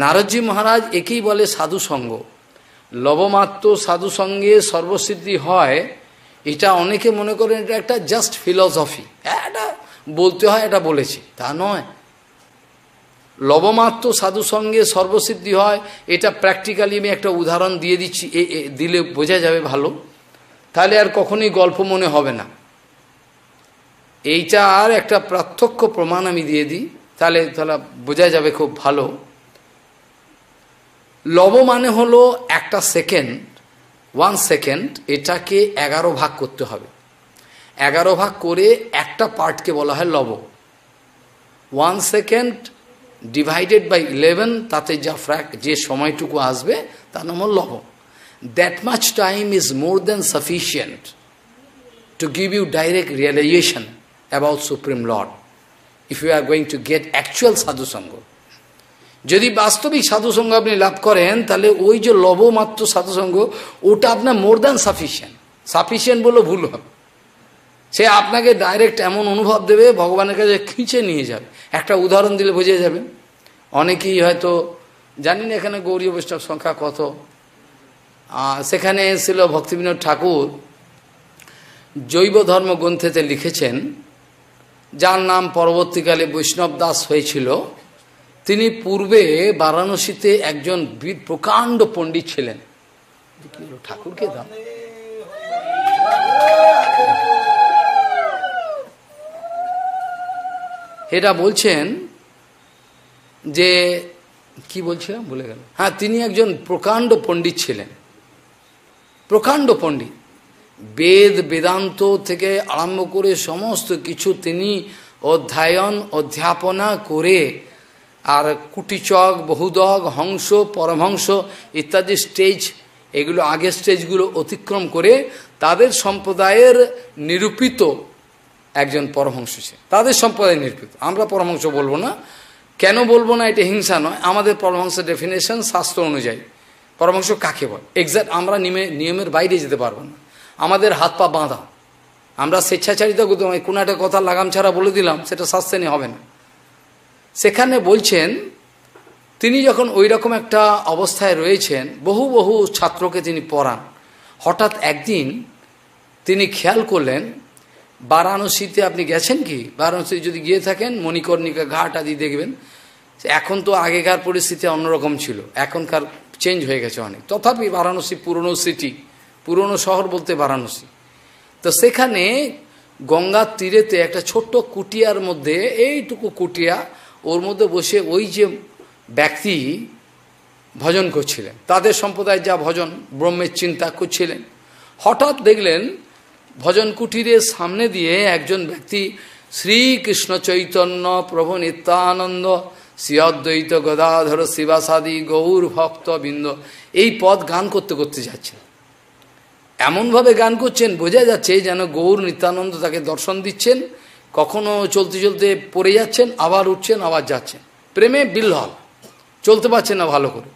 নারদজি মহারাজ একেই বলে সাধু সঙ্গ লবমাত্র সাধু সঙ্গে সর্বসিদ্ধি হয় এটা অনেকে মনে করেন এটা একটা জাস্ট ফিলসফি এটা বলতে হয় এটা বলেছি তা নয় লবমাত্র সাধু সঙ্গে সর্বসিদ্ধি হয় এটা প্র্যাকটিক্যালি আমি একটা উদাহরণ দিয়ে দিচ্ছি দিলে বোঝা যাবে ভালো তাহলে আর কখনোই গল্প মনে হবে না এইটা আর একটা পার্থক্য প্রমাণ আমি দিয়ে দিই তাহলে তাহলে বোঝা যাবে খুব ভালো লব মানে হলো একটা সেকেন্ড ওয়ান সেকেন্ড এটাকে এগারো ভাগ করতে হবে এগারো ভাগ করে একটা পার্টকে বলা হয় লব one second divided by eleven তাতে যা ফ্র্যাক যে সময়টুকু আসবে তার নাম হল লব that much time is more than sufficient to give you direct realisation about supreme lord if you are going to get actual sadhusanga যদি বাস্তবিক সাধুসঙ্গ আপনি লাভ করেন তাহলে ওই যে লবমাত্র সাধুসঙ্গ ওটা আপনার মোর দ্যান সাফিসিয়েন্ট সাফিসিয়েন্ট বলে ভুল হবে সে আপনাকে ডাইরেক্ট এমন অনুভব দেবে ভগবানের কাছে খিঁচে নিয়ে যাবে একটা উদাহরণ দিলে বোঝা যাবে অনেকেই হয়তো জানি না এখানে গৌরী বৈষ্ণব সংখ্যা কত সেখানে ছিল ভক্তিবিনোদ ঠাকুর জৈব ধর্ম গ্রন্থেতে লিখেছেন যার নাম পরবর্তীকালে বৈষ্ণব দাস হয়েছিল তিনি পূর্বে বারাণসীতে একজন প্রকাণ্ড পণ্ডিত ছিলেন ঠাকুরকে দাম এটা বলছেন যে কি বলছিলাম বলে গেল হ্যাঁ তিনি একজন প্রকাণ্ড পণ্ডিত ছিলেন প্রকাণ্ড পণ্ডিত বেদ বেদান্ত থেকে আরম্ভ করে সমস্ত কিছু তিনি অধ্যায়ন অধ্যাপনা করে আর কুটিচক বহুদক হংস পরমহংস ইত্যাদি স্টেজ এগুলো আগের স্টেজগুলো অতিক্রম করে তাদের সম্প্রদায়ের নিরূপিত একজন পরমহংস সে তাদের সম্প্রদায় নিরূপিত আমরা পরমহংস বলবো না কেন বলবো না এটা হিংসা নয় আমাদের পরমহংস ডেফিনেশন শাস্ত্র অনুযায়ী পরমহংস কাকে বল এক্সাক্ট আমরা নিয়মে নিয়মের বাইরে যেতে পারবো না আমাদের হাত পা বাঁধা আমরা স্বেচ্ছাচারিতা করতে কোনো একটা কথা লাগাম ছাড়া বলে দিলাম সেটা শাস্তেনি হবে না সেখানে বলছেন তিনি যখন ওই রকম একটা অবস্থায় রয়েছেন বহু বহু ছাত্রকে তিনি পড়ান হঠাৎ একদিন তিনি খেয়াল করলেন বারাণসীতে আপনি গেছেন কি বারাণসী যদি গিয়ে থাকেন মণিকর্ণিকা ঘাট আদি দেখবেন এখন তো আগেকার পরিস্থিতি অন্যরকম ছিল এখনকার চেঞ্জ হয়ে গেছে অনেক তথাপি বারাণসী পুরনো সিটি পুরনো শহর বলতে বারাণসী তো সেখানে গঙ্গার তীরেতে একটা ছোট্ট কুটিয়ার মধ্যে এইটুকু কুটিয়া ওর মধ্যে বসে ওই যে ব্যক্তি ভজন করছিলেন তাদের সম্প্রদায় যা ভজন ব্রহ্মের চিন্তা করছিলেন হঠাৎ দেখলেন ভজন কুটিরের সামনে দিয়ে একজন ব্যক্তি শ্রীকৃষ্ণ চৈতন্য প্রভু নিত্যানন্দ শ্রী গদাধর শিবাসাদি গৌর ভক্ত বৃন্দ এই পদ গান করতে করতে যাচ্ছেন এমনভাবে গান করছেন বোঝা যাচ্ছে যেন গৌর নিত্যানন্দ তাকে দর্শন দিচ্ছেন কখনো চলতে চলতে পড়ে যাচ্ছেন আবার উঠছেন আবার যাচ্ছেন প্রেমে বিল্লল চলতে পারছেন না ভালো করে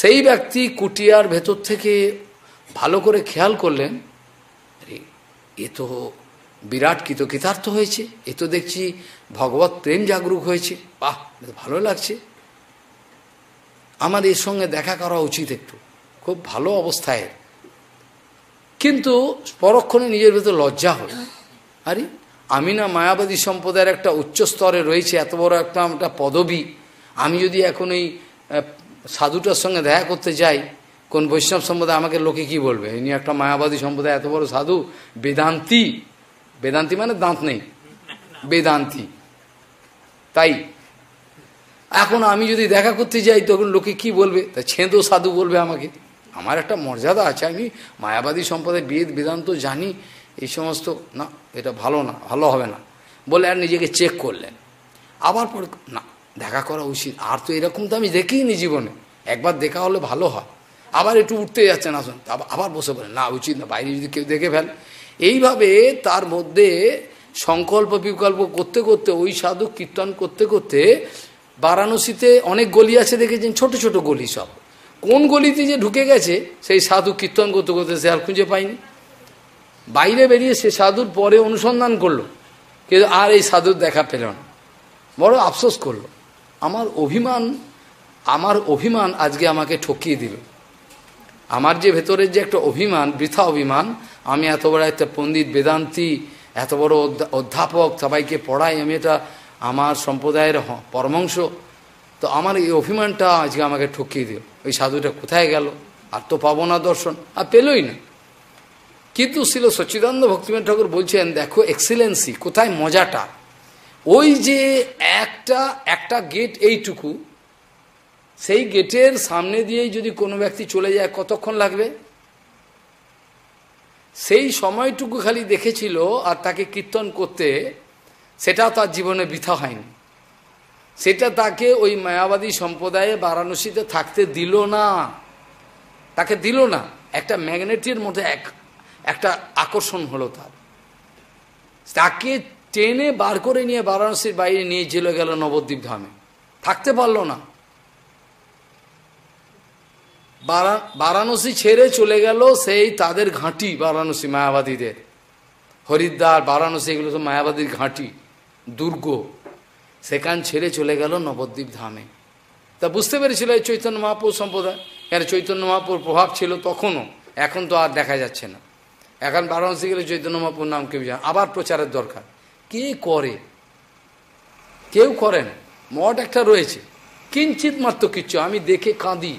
সেই ব্যক্তি কুটিয়ার ভেতর থেকে ভালো করে খেয়াল করলেন এ তো বিরাট কৃতকৃতার্থ হয়েছে এ তো দেখছি ভগবত প্রেম জাগরুক হয়েছে বাহ ভালো লাগছে আমার এর সঙ্গে দেখা করা উচিত একটু খুব ভালো অবস্থায় কিন্তু পরক্ষণে নিজের ভেতর লজ্জা হল আরে আমি না মায়াবাদী সম্প্রদায়ের একটা উচ্চ স্তরে রয়েছে এত বড় একটা একটা পদবি আমি যদি এখন এই সাধুটার সঙ্গে দেখা করতে যাই কোন বৈষ্ণব সম্প্রদায় আমাকে লোকে কি বলবে ইনি একটা মায়াবাদী সম্প্রদায় এত বড় সাধু বেদান্তি বেদান্তি মানে দাঁত নেই বেদান্তি তাই এখন আমি যদি দেখা করতে যাই তখন লোকে কি বলবে তা ছেঁদো সাধু বলবে আমাকে আমার একটা মর্যাদা আছে আমি মায়াবাদী সম্প্রদায় বেদ বেদান্ত জানি এই সমস্ত না এটা ভালো না ভালো হবে না বলে আর নিজেকে চেক করলেন আবার পরে না দেখা করা উচিত আর তো এরকম তো আমি দেখিনি জীবনে একবার দেখা হলে ভালো হয় আবার একটু উঠতে যাচ্ছেন আসুন আবার বসে বলেন না উচিত না বাইরে যদি কেউ দেখে ফেল এইভাবে তার মধ্যে সংকল্প বিকল্প করতে করতে ওই সাধু কীর্তন করতে করতে বারাণসীতে অনেক গলি আছে দেখেছেন ছোট ছোট গলি সব কোন গলিতে যে ঢুকে গেছে সেই সাধু কীর্তন করতে করতে সে আর খুঁজে পায়নি বাইরে বেরিয়ে সে সাধুর পরে অনুসন্ধান করলো কিন্তু আর এই সাধুর দেখা পেল না বড় আফসোস করলো আমার অভিমান আমার অভিমান আজকে আমাকে ঠকিয়ে দিল আমার যে ভেতরের যে একটা অভিমান বৃথা অভিমান আমি এত বড় একটা পণ্ডিত বেদান্তি এত বড় অধ্যাপক সবাইকে পড়াই আমি এটা আমার সম্প্রদায়ের পরমাংশ তো আমার এই অভিমানটা আজকে আমাকে ঠকিয়ে দিল ওই সাধুটা কোথায় গেল আর তো পাবো না দর্শন আর পেলই না কিন্তু শিল সচিদানন্দ ভক্তিমেন্দ্র ঠাকুর বলছেন দেখো এক্সিলেন্সি কোথায় মজাটা ওই যে একটা একটা গেট এইটুকু সেই গেটের সামনে দিয়েই যদি কোনো ব্যক্তি চলে যায় কতক্ষণ লাগবে সেই সময়টুকু খালি দেখেছিল আর তাকে কীর্তন করতে সেটা তার জীবনে বৃথা হয়নি সেটা তাকে ওই মায়াবাদী সম্প্রদায়ে বারাণসীতে থাকতে দিল না তাকে দিল না একটা ম্যাগনেটের মধ্যে এক একটা আকর্ষণ হলো তার তাকে টেনে বার করে নিয়ে বারাণসীর বাইরে নিয়ে চলে গেল নবদ্বীপ ধামে থাকতে পারল না বারাণসী ছেড়ে চলে গেল সেই তাদের ঘাঁটি বারাণসী মায়াবাদীদের হরিদ্বার বারাণসী এগুলো তো মায়াবাদীর ঘাঁটি দুর্গ সেখান ছেড়ে চলে গেল নবদ্বীপ ধামে তা বুঝতে পেরেছিল এই চৈতন্য মহাপুর সম্প্রদায় এর চৈতন্য মহাপুর প্রভাব ছিল তখনও এখন তো আর দেখা যাচ্ছে না এখন বারাণসী গেলে চৈতন্য মহাপুর নাম কেউ জানে আবার প্রচারের দরকার কে করে কেউ করে না মঠ একটা রয়েছে কিঞ্চিত মাত্র কিচ্ছু আমি দেখে কাঁদি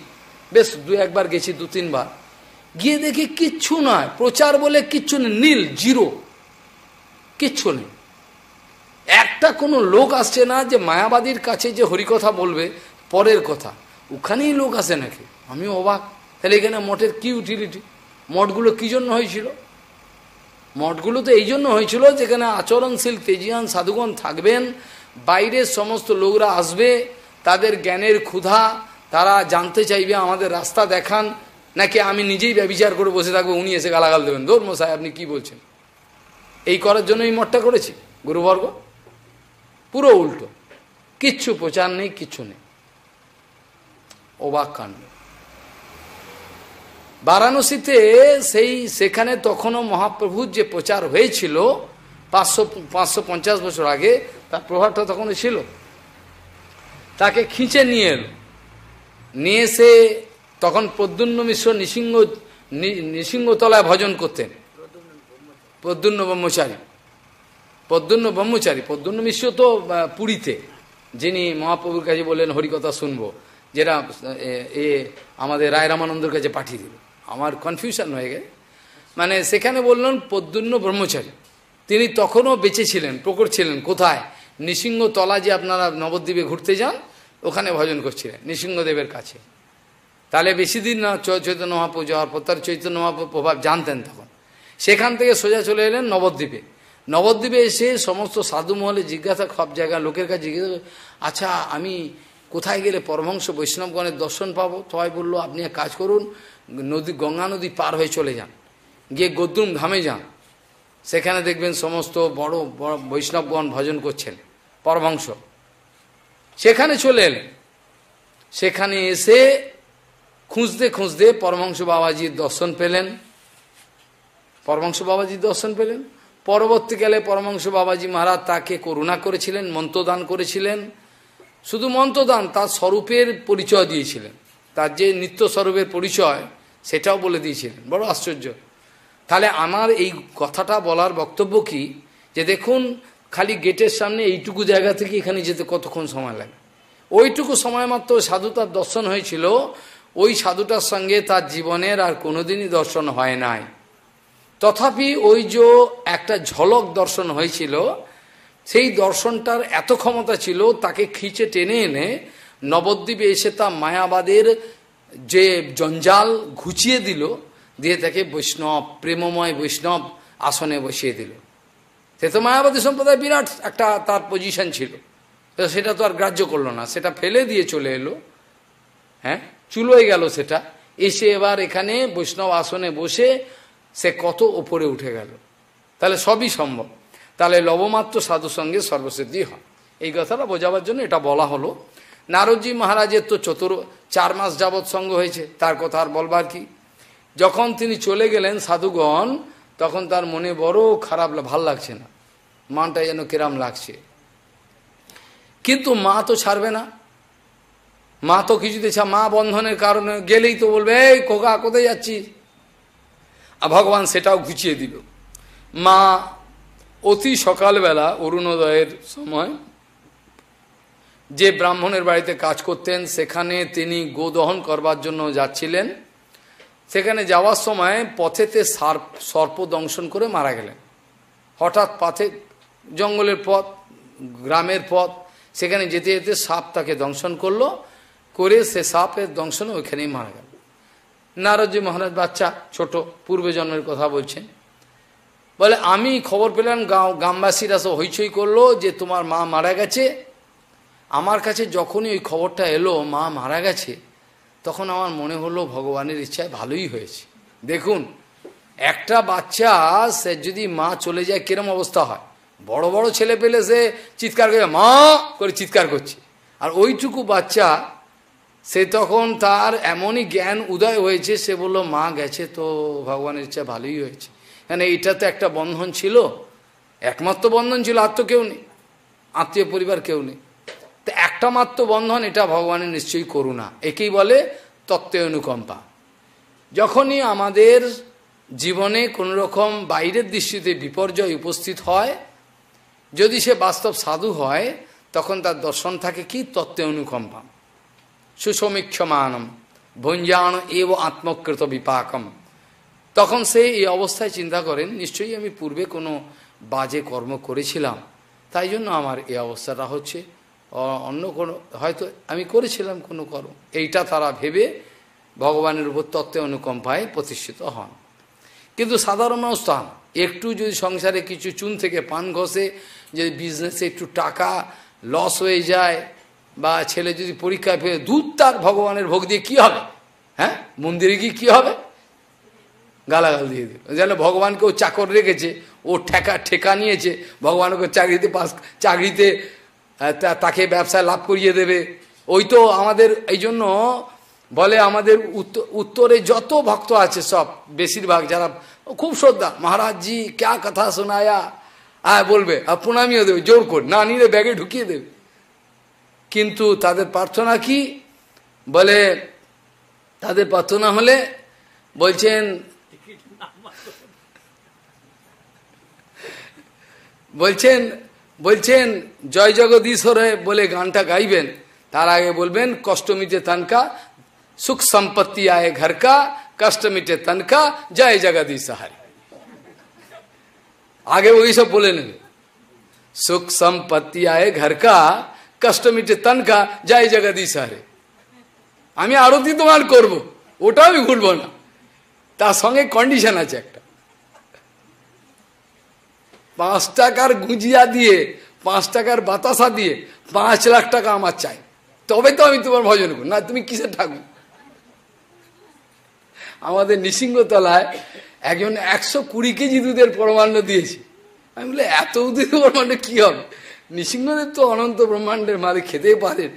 বেশ দু একবার গেছি দু তিনবার গিয়ে দেখি কিচ্ছু নয় প্রচার বলে কিচ্ছু নেই নীল জিরো কিচ্ছু নেই একটা কোনো লোক আসছে না যে মায়াবাদীর কাছে যে হরিকথা বলবে পরের কথা ওখানেই লোক আসে নাকি আমি অবাক তাহলে এখানে মঠের কি ইউটিলিটি মঠগুলো কী জন্য হয়েছিল মঠগুলো তো এই জন্য হয়েছিল যেখানে আচরণশীল তেজিয়ান সাধুগণ থাকবেন বাইরের সমস্ত লোকরা আসবে তাদের জ্ঞানের ক্ষুধা তারা জানতে চাইবে আমাদের রাস্তা দেখান নাকি আমি নিজেই ব্যবিচার করে বসে থাকবো উনি এসে গালাগাল দেবেন ধর্ম সাহেব আপনি কি বলছেন এই করার জন্য এই মঠটা করেছি গুরুবর্গ পুরো উল্টো কিচ্ছু প্রচার নেই কিচ্ছু নেই অবাক কাণ্ড বারাণসীতে সেই সেখানে তখনও মহাপ্রভুর যে প্রচার হয়েছিল পাঁচশো পাঁচশো পঞ্চাশ বছর আগে তার প্রভাবটা তখন ছিল তাকে খিঁচে নিয়ে এল নিয়ে এসে তখন প্রদ্যুন্ন মিশ্র নৃসিংহ নৃসিংহতলায় ভজন করতেন প্রদ্যুন্ন ব্রহ্মচারী প্রদ্যুন্ন ব্রহ্মচারী প্রদ্যুন্ন মিশ্র তো পুরীতে যিনি মহাপ্রভুর কাছে বললেন হরিকথা শুনবো যেটা এ আমাদের রায় রামানন্দর কাছে পাঠিয়ে দিল আমার কনফিউশন হয়ে গেছে মানে সেখানে বললেন পদ্যুন্ন ব্রহ্মচারী তিনি তখনও বেঁচে ছিলেন প্রকট ছিলেন কোথায় নৃসিংহতলা যে আপনারা নবদ্বীপে ঘুরতে যান ওখানে ভজন করছিলেন নৃসিংহদেবের কাছে তাহলে বেশি দিন না চৈতন্য মহাপু যাওয়ার পর তার চৈতন্য মহাপু প্রভাব জানতেন তখন সেখান থেকে সোজা চলে এলেন নবদ্বীপে নবদ্বীপে এসে সমস্ত সাধু মহলে জিজ্ঞাসা সব জায়গা লোকের কাছে জিজ্ঞাসা আচ্ছা আমি কোথায় গেলে পরমহংস বৈষ্ণবগণের দর্শন পাবো সবাই বললো আপনি এক কাজ করুন নদী গঙ্গা নদী পার হয়ে চলে যান গিয়ে গদ্রুম ধামে যান সেখানে দেখবেন সমস্ত বড় বড় বৈষ্ণবগণ ভজন করছেন পরমাংশ সেখানে চলে এলেন সেখানে এসে খুঁজতে খুঁজতে পরমাংশ বাবাজির দর্শন পেলেন পরমাংশ বাবাজির দর্শন পেলেন পরবর্তীকালে পরমাংশ বাবাজি মহারাজ তাকে করুণা করেছিলেন মন্ত্রদান করেছিলেন শুধু মন্ত্রদান তার স্বরূপের পরিচয় দিয়েছিলেন তার যে নিত্যস্বরূপের পরিচয় সেটাও বলে দিয়েছিলেন বড় আশ্চর্য তাহলে আমার এই কথাটা বলার বক্তব্য কি যে দেখুন খালি গেটের সামনে এইটুকু জায়গা থেকে এখানে যেতে কতক্ষণ সময় লাগে ওইটুকু সময় মাত্র সাধু তার দর্শন হয়েছিল ওই সাধুটার সঙ্গে তার জীবনের আর কোনোদিনই দর্শন হয় নাই তথাপি ওই যে একটা ঝলক দর্শন হয়েছিল সেই দর্শনটার এত ক্ষমতা ছিল তাকে খিচে টেনে এনে নবদ্বীপে এসে তা মায়াবাদের যে জঞ্জাল ঘুচিয়ে দিল দিয়ে তাকে বৈষ্ণব প্রেমময় বৈষ্ণব আসনে বসিয়ে দিল সে তো মায়াবাদী সম্প্রদায় বিরাট একটা তার পজিশন ছিল সেটা তো আর গ্রাহ্য করলো না সেটা ফেলে দিয়ে চলে এলো হ্যাঁ চুলোয় গেল সেটা এসে এবার এখানে বৈষ্ণব আসনে বসে সে কত ওপরে উঠে গেল তাহলে সবই সম্ভব তাহলে লবমাত্র সাধু সঙ্গে সর্বসিদ্ধি হয় এই কথাটা বোঝাবার জন্য এটা বলা হলো নারদজি মহারাজের তো চতুর চার মাস যাবৎ সঙ্গ হয়েছে তার কথা আর বলবার কি যখন তিনি চলে গেলেন সাধুগণ তখন তার মনে বড় খারাপ ভাল লাগছে না মানটা যেন কিরাম লাগছে কিন্তু মা তো ছাড়বে না মা তো কিছুতে মা বন্ধনের কারণে গেলেই তো বলবে এই কোকা কোথায় যাচ্ছি আর ভগবান সেটাও ঘুচিয়ে দিল মা অতি সকালবেলা অরুণোদয়ের সময় যে ব্রাহ্মণের বাড়িতে কাজ করতেন সেখানে তিনি গোদহন করবার জন্য যাচ্ছিলেন সেখানে যাওয়ার সময় পথেতে সার্প সর্প দংশন করে মারা গেলেন হঠাৎ পথে জঙ্গলের পথ গ্রামের পথ সেখানে যেতে যেতে সাপ তাকে দংশন করলো করে সে সাপের দংশন ওইখানেই মারা গেল নারদজি মহারাজ বাচ্চা ছোট পূর্বে জন্মের কথা বলছেন বলে আমি খবর পেলাম গ্রামবাসীরা সব হইচই করলো যে তোমার মা মারা গেছে আমার কাছে যখনই ওই খবরটা এলো মা মারা গেছে তখন আমার মনে হলো ভগবানের ইচ্ছায় ভালোই হয়েছে দেখুন একটা বাচ্চা সে যদি মা চলে যায় কিরম অবস্থা হয় বড় বড় ছেলে পেলে সে চিৎকার করে মা করে চিৎকার করছে আর ওইটুকু বাচ্চা সে তখন তার এমনই জ্ঞান উদয় হয়েছে সে বলল মা গেছে তো ভগবানের ইচ্ছা ভালোই হয়েছে কেন এইটা তো একটা বন্ধন ছিল একমাত্র বন্ধন ছিল আর তো কেউ নেই আত্মীয় পরিবার কেউ নেই তো একটা মাত্র বন্ধন এটা ভগবানের নিশ্চয়ই করুণা একেই বলে তত্ত্বে অনুকম্পা যখনই আমাদের জীবনে কোন রকম বাইরের দৃষ্টিতে বিপর্যয় উপস্থিত হয় যদি সে বাস্তব সাধু হয় তখন তার দর্শন থাকে কি তত্ত্বে অনুকম্পা সুসমীক্ষমানম ভঞ্জান এব আত্মকৃত বিপাকম তখন সে এই অবস্থায় চিন্তা করেন নিশ্চয়ই আমি পূর্বে কোনো বাজে কর্ম করেছিলাম তাই জন্য আমার এই অবস্থাটা হচ্ছে অন্য কোনো হয়তো আমি করেছিলাম কোনো কর্ম এইটা তারা ভেবে ভগবানের উপর তত্ত্বে অনুকম্পায় প্রতিষ্ঠিত হন কিন্তু সাধারণ মানুষ তা একটু যদি সংসারে কিছু চুন থেকে পান ঘষে যদি বিজনেসে একটু টাকা লস হয়ে যায় বা ছেলে যদি পরীক্ষায় ফেলে দুধ তার ভগবানের ভোগ দিয়ে কী হবে হ্যাঁ মন্দিরে গিয়ে কী হবে গালাগাল দিয়ে দিল যেন ভগবানকেও চাকর রেখেছে ও ঠেকা ঠেকা নিয়েছে ভগবানকে চাকরিতে পাস চাকরিতে হ্যাঁ, তাকে ব্যবসায় লাভ করিয়ে দেবে ওই তো আমাদের এই জন্য বলে আমাদের উত্তরে যত ভক্ত আছে সব বেশিরভাগ যারা খুব শ্রদ্ধা মহারাজজি ক্যা কথা শোনায়া আয় হ্যাঁ, বলবে আর প্রণামিও দেবে জোর কর না নিলে ব্যাগে ঢুকিয়ে দেবে কিন্তু তাদের প্রার্থনা কি বলে তাদের প্রার্থনা হলে বলছেন বলছেন বলছেন জয় জগদীশ্বরে বলে গানটা গাইবেন তার আগে বলবেন কষ্ট মিটে তানকা সুখ সম্পত্তি আয় ঘরকা কা কষ্ট মিটে তানকা জয় জগদীশ আগে ওই সব বলে নেবে সুখ সম্পত্তি আয় ঘরকা কষ্টমিটে কষ্ট মিটে তানকা জয় জগদীশ হারে আমি আরতি তোমার করব ওটাও আমি ভুলব না তার সঙ্গে কন্ডিশন আছে একটা পাঁচ টাকার গুঁজিয়া দিয়ে পাঁচ টাকার বাতাসা দিয়ে পাঁচ লাখ টাকা আমার চাই তবে তো আমি তোমার ভজন করি না তুমি কিসের ঠাকুর আমাদের নিসিংহতলায় একজন একশো কুড়ি কেজি দুধের পরমাণ্ড দিয়েছে আমি বলি এত দুধের পরমাণ্ড কী হবে নৃসিংহদেব তো অনন্ত ব্রহ্মাণ্ডের মাঝে খেতেই পারেন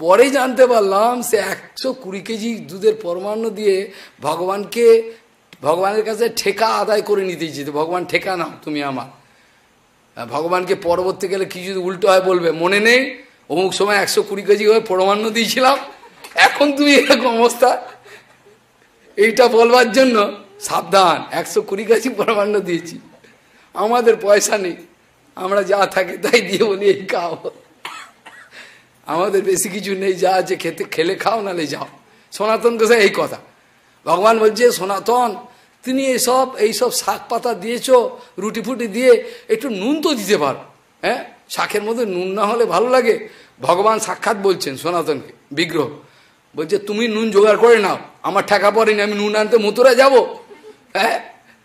পরে জানতে পারলাম সে একশো কুড়ি কেজি দুধের পরমাণ্য দিয়ে ভগবানকে ভগবানের কাছে ঠেকা আদায় করে নিতে চেয়েছে ভগবান ঠেকা নাও তুমি আমার ভগবানকে পরবর্তী গেলে কিছু যদি উল্টো হয় বলবে মনে নেই অমুক সময় একশো কুড়ি কেজি হয়ে পরমান্ন দিয়েছিলাম এখন তুমি এরকম অবস্থা এইটা বলবার জন্য সাবধান একশো কুড়ি কেজি পরমান্ন দিয়েছি আমাদের পয়সা নেই আমরা যা থাকে তাই দিয়ে বলি এই খাও আমাদের বেশি কিছু নেই যা আছে খেতে খেলে খাও নালে যাও সনাতন গোসাই এই কথা ভগবান বলছে সনাতন তিনি এইসব এইসব শাক পাতা দিয়েছ রুটি ফুটি দিয়ে একটু নুন তো দিতে পার হ্যাঁ শাকের মধ্যে নুন না হলে ভালো লাগে ভগবান সাক্ষাৎ বলছেন সনাতনকে বিগ্রহ বলছে তুমি নুন জোগাড় করে নাও আমার ঠেকা পড়েনি আমি নুন আনতে মথুরা যাব হ্যাঁ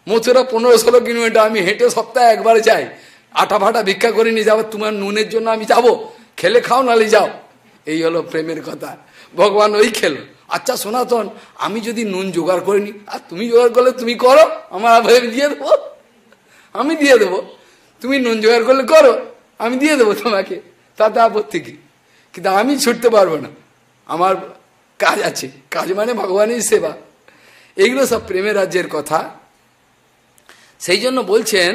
মথুরা পনেরো ষোলো কিলোমিটার আমি হেঁটে সপ্তাহে একবার যাই আটা ফাটা ভিক্ষা করে নিয়ে যাবো তোমার নুনের জন্য আমি যাব খেলে খাও নালে যাও এই হলো প্রেমের কথা ভগবান ওই খেলো আচ্ছা সনাতন আমি যদি নুন জোগাড় করে নিই আর তুমি জোগাড় করলে তুমি করো আমার আবার দিয়ে দেবো আমি দিয়ে দেবো তুমি নুন জোগাড় করলে করো আমি দিয়ে দেবো তোমাকে তাতে আপত্তি কি কিন্তু আমি ছুটতে পারবো না আমার কাজ আছে কাজ মানে ভগবানের সেবা এইগুলো সব প্রেমের রাজ্যের কথা সেই জন্য বলছেন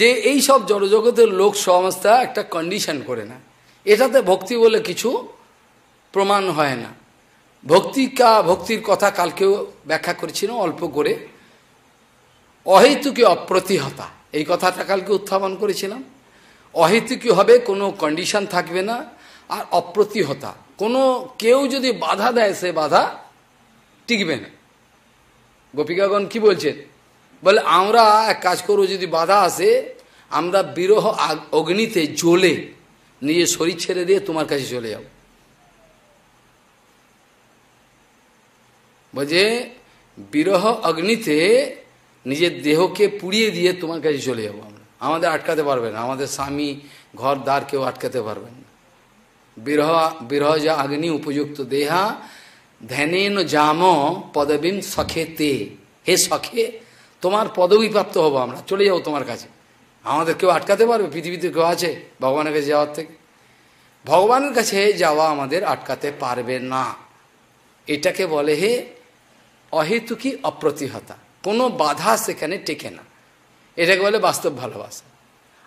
যে এই সব জড়জগতের লোক সংস্থা একটা কন্ডিশন করে না এটাতে ভক্তি বলে কিছু প্রমাণ হয় না ভক্তি কা ভক্তির কথা কালকেও ব্যাখ্যা করেছিলাম অল্প করে অহেতুকি অপ্রতিহতা এই কথাটা কালকে উত্থাপন করেছিলাম অহেতুকি হবে কোনো কন্ডিশন থাকবে না আর অপ্রতিহতা কোনো কেউ যদি বাধা দেয় সে বাধা টিকবে না গোপিকাগণ কি বলছেন বলে আমরা এক কাজ করবো যদি বাধা আসে আমরা বিরহ অগ্নিতে জ্বলে নিজের শরীর ছেড়ে দিয়ে তোমার কাছে চলে যাবো বলছে বিরহ অগ্নিতে নিজের দেহকে পুড়িয়ে দিয়ে তোমার কাছে চলে যাবো আমরা আমাদের আটকাতে পারবে না আমাদের স্বামী ঘর দ্বার কেউ আটকাতে পারবেন না বিরহ বিরহ যা অগ্নি উপযুক্ত দেহা ধ্যানেন জাম পদবীন সখে তে হে সখে তোমার পদবী প্রাপ্ত হবো আমরা চলে যাবো তোমার কাছে আমাদের কেউ আটকাতে পারবে পৃথিবীতে কেউ আছে ভগবানের কাছে যাওয়ার থেকে ভগবানের কাছে যাওয়া আমাদের আটকাতে পারবে না এটাকে বলে হে অহেতুকি অপ্রতিহতা কোনো বাধা সেখানে টেকে না এটাকে বলে বাস্তব ভালোবাসা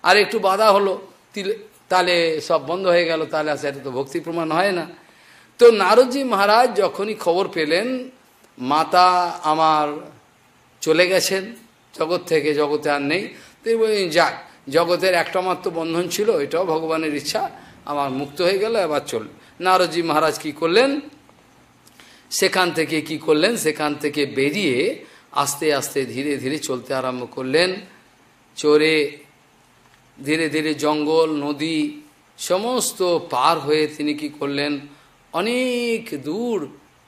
আর একটু বাধা হলো তিলে তাহলে সব বন্ধ হয়ে গেল তাহলে সেটা তো ভক্তি প্রমাণ হয় না তো নারদজি মহারাজ যখনই খবর পেলেন মাতা আমার চলে গেছেন জগৎ থেকে জগতে আর নেই তিনি যাক জগতের একটা মাত্র বন্ধন ছিল এটাও ভগবানের ইচ্ছা আমার মুক্ত হয়ে গেল এবার চল নারদজি মহারাজ কি করলেন সেখান থেকে কি করলেন সেখান থেকে বেরিয়ে আস্তে আস্তে ধীরে ধীরে চলতে আরম্ভ করলেন চরে ধীরে ধীরে জঙ্গল নদী সমস্ত পার হয়ে তিনি কি করলেন অনেক দূর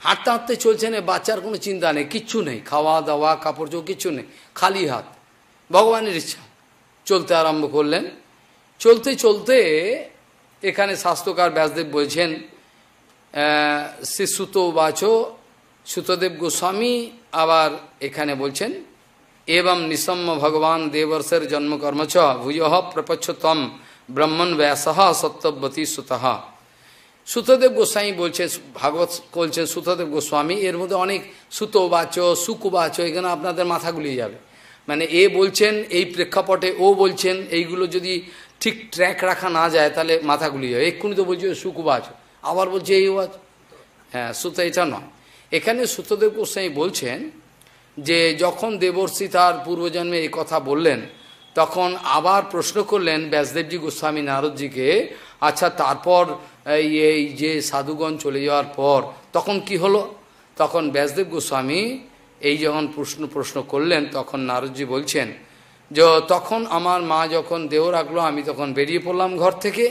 হাঁটতে হাঁটতে চলছেন বাচ্চার কোনো চিন্তা নেই কিচ্ছু নেই খাওয়া দাওয়া কাপড় চোখ কিচ্ছু নেই খালি হাত ভগবানের ইচ্ছা চলতে আরম্ভ করলেন চলতে চলতে এখানে স্বাস্থ্যকার ব্যাসদেব বলছেন শ্রী সুত বাচো সুতদেব গোস্বামী আবার এখানে বলছেন এবং নিসম্ম ভগবান দেবর্ষের জন্মকর্মচ ভূয়হ প্রপচ্ছতম ব্রহ্মণ ব্যাসহ সত্যবতী সুতহ সুতদেব গোস্বামী বলছে ভাগবত বলছেন সুতদেব গোস্বামী এর মধ্যে অনেক সুত বাচ সুকু বাচ এখানে আপনাদের মাথা গুলিয়ে যাবে মানে এ বলছেন এই প্রেক্ষাপটে ও বলছেন এইগুলো যদি ঠিক ট্র্যাক রাখা না যায় তাহলে মাথা গুলিয়ে যাবে এক্ষুনি তো বলছে সুকু বাচক আবার বলছে এই ওয়াজ হ্যাঁ সুত এটা নয় এখানে সুতদেব গোস্বাই বলছেন যে যখন দেবর্ষী তার পূর্বজন্মে এই কথা বললেন তখন আবার প্রশ্ন করলেন ব্যাসদেবজি গোস্বামী নারদজিকে আচ্ছা তারপর এই যে সাধুগণ চলে যাওয়ার পর তখন কি হলো তখন ব্যাসদেব গোস্বামী এই যখন প্রশ্ন প্রশ্ন করলেন তখন নারদজি বলছেন যে তখন আমার মা যখন দেহ রাখলো আমি তখন বেরিয়ে পড়লাম ঘর থেকে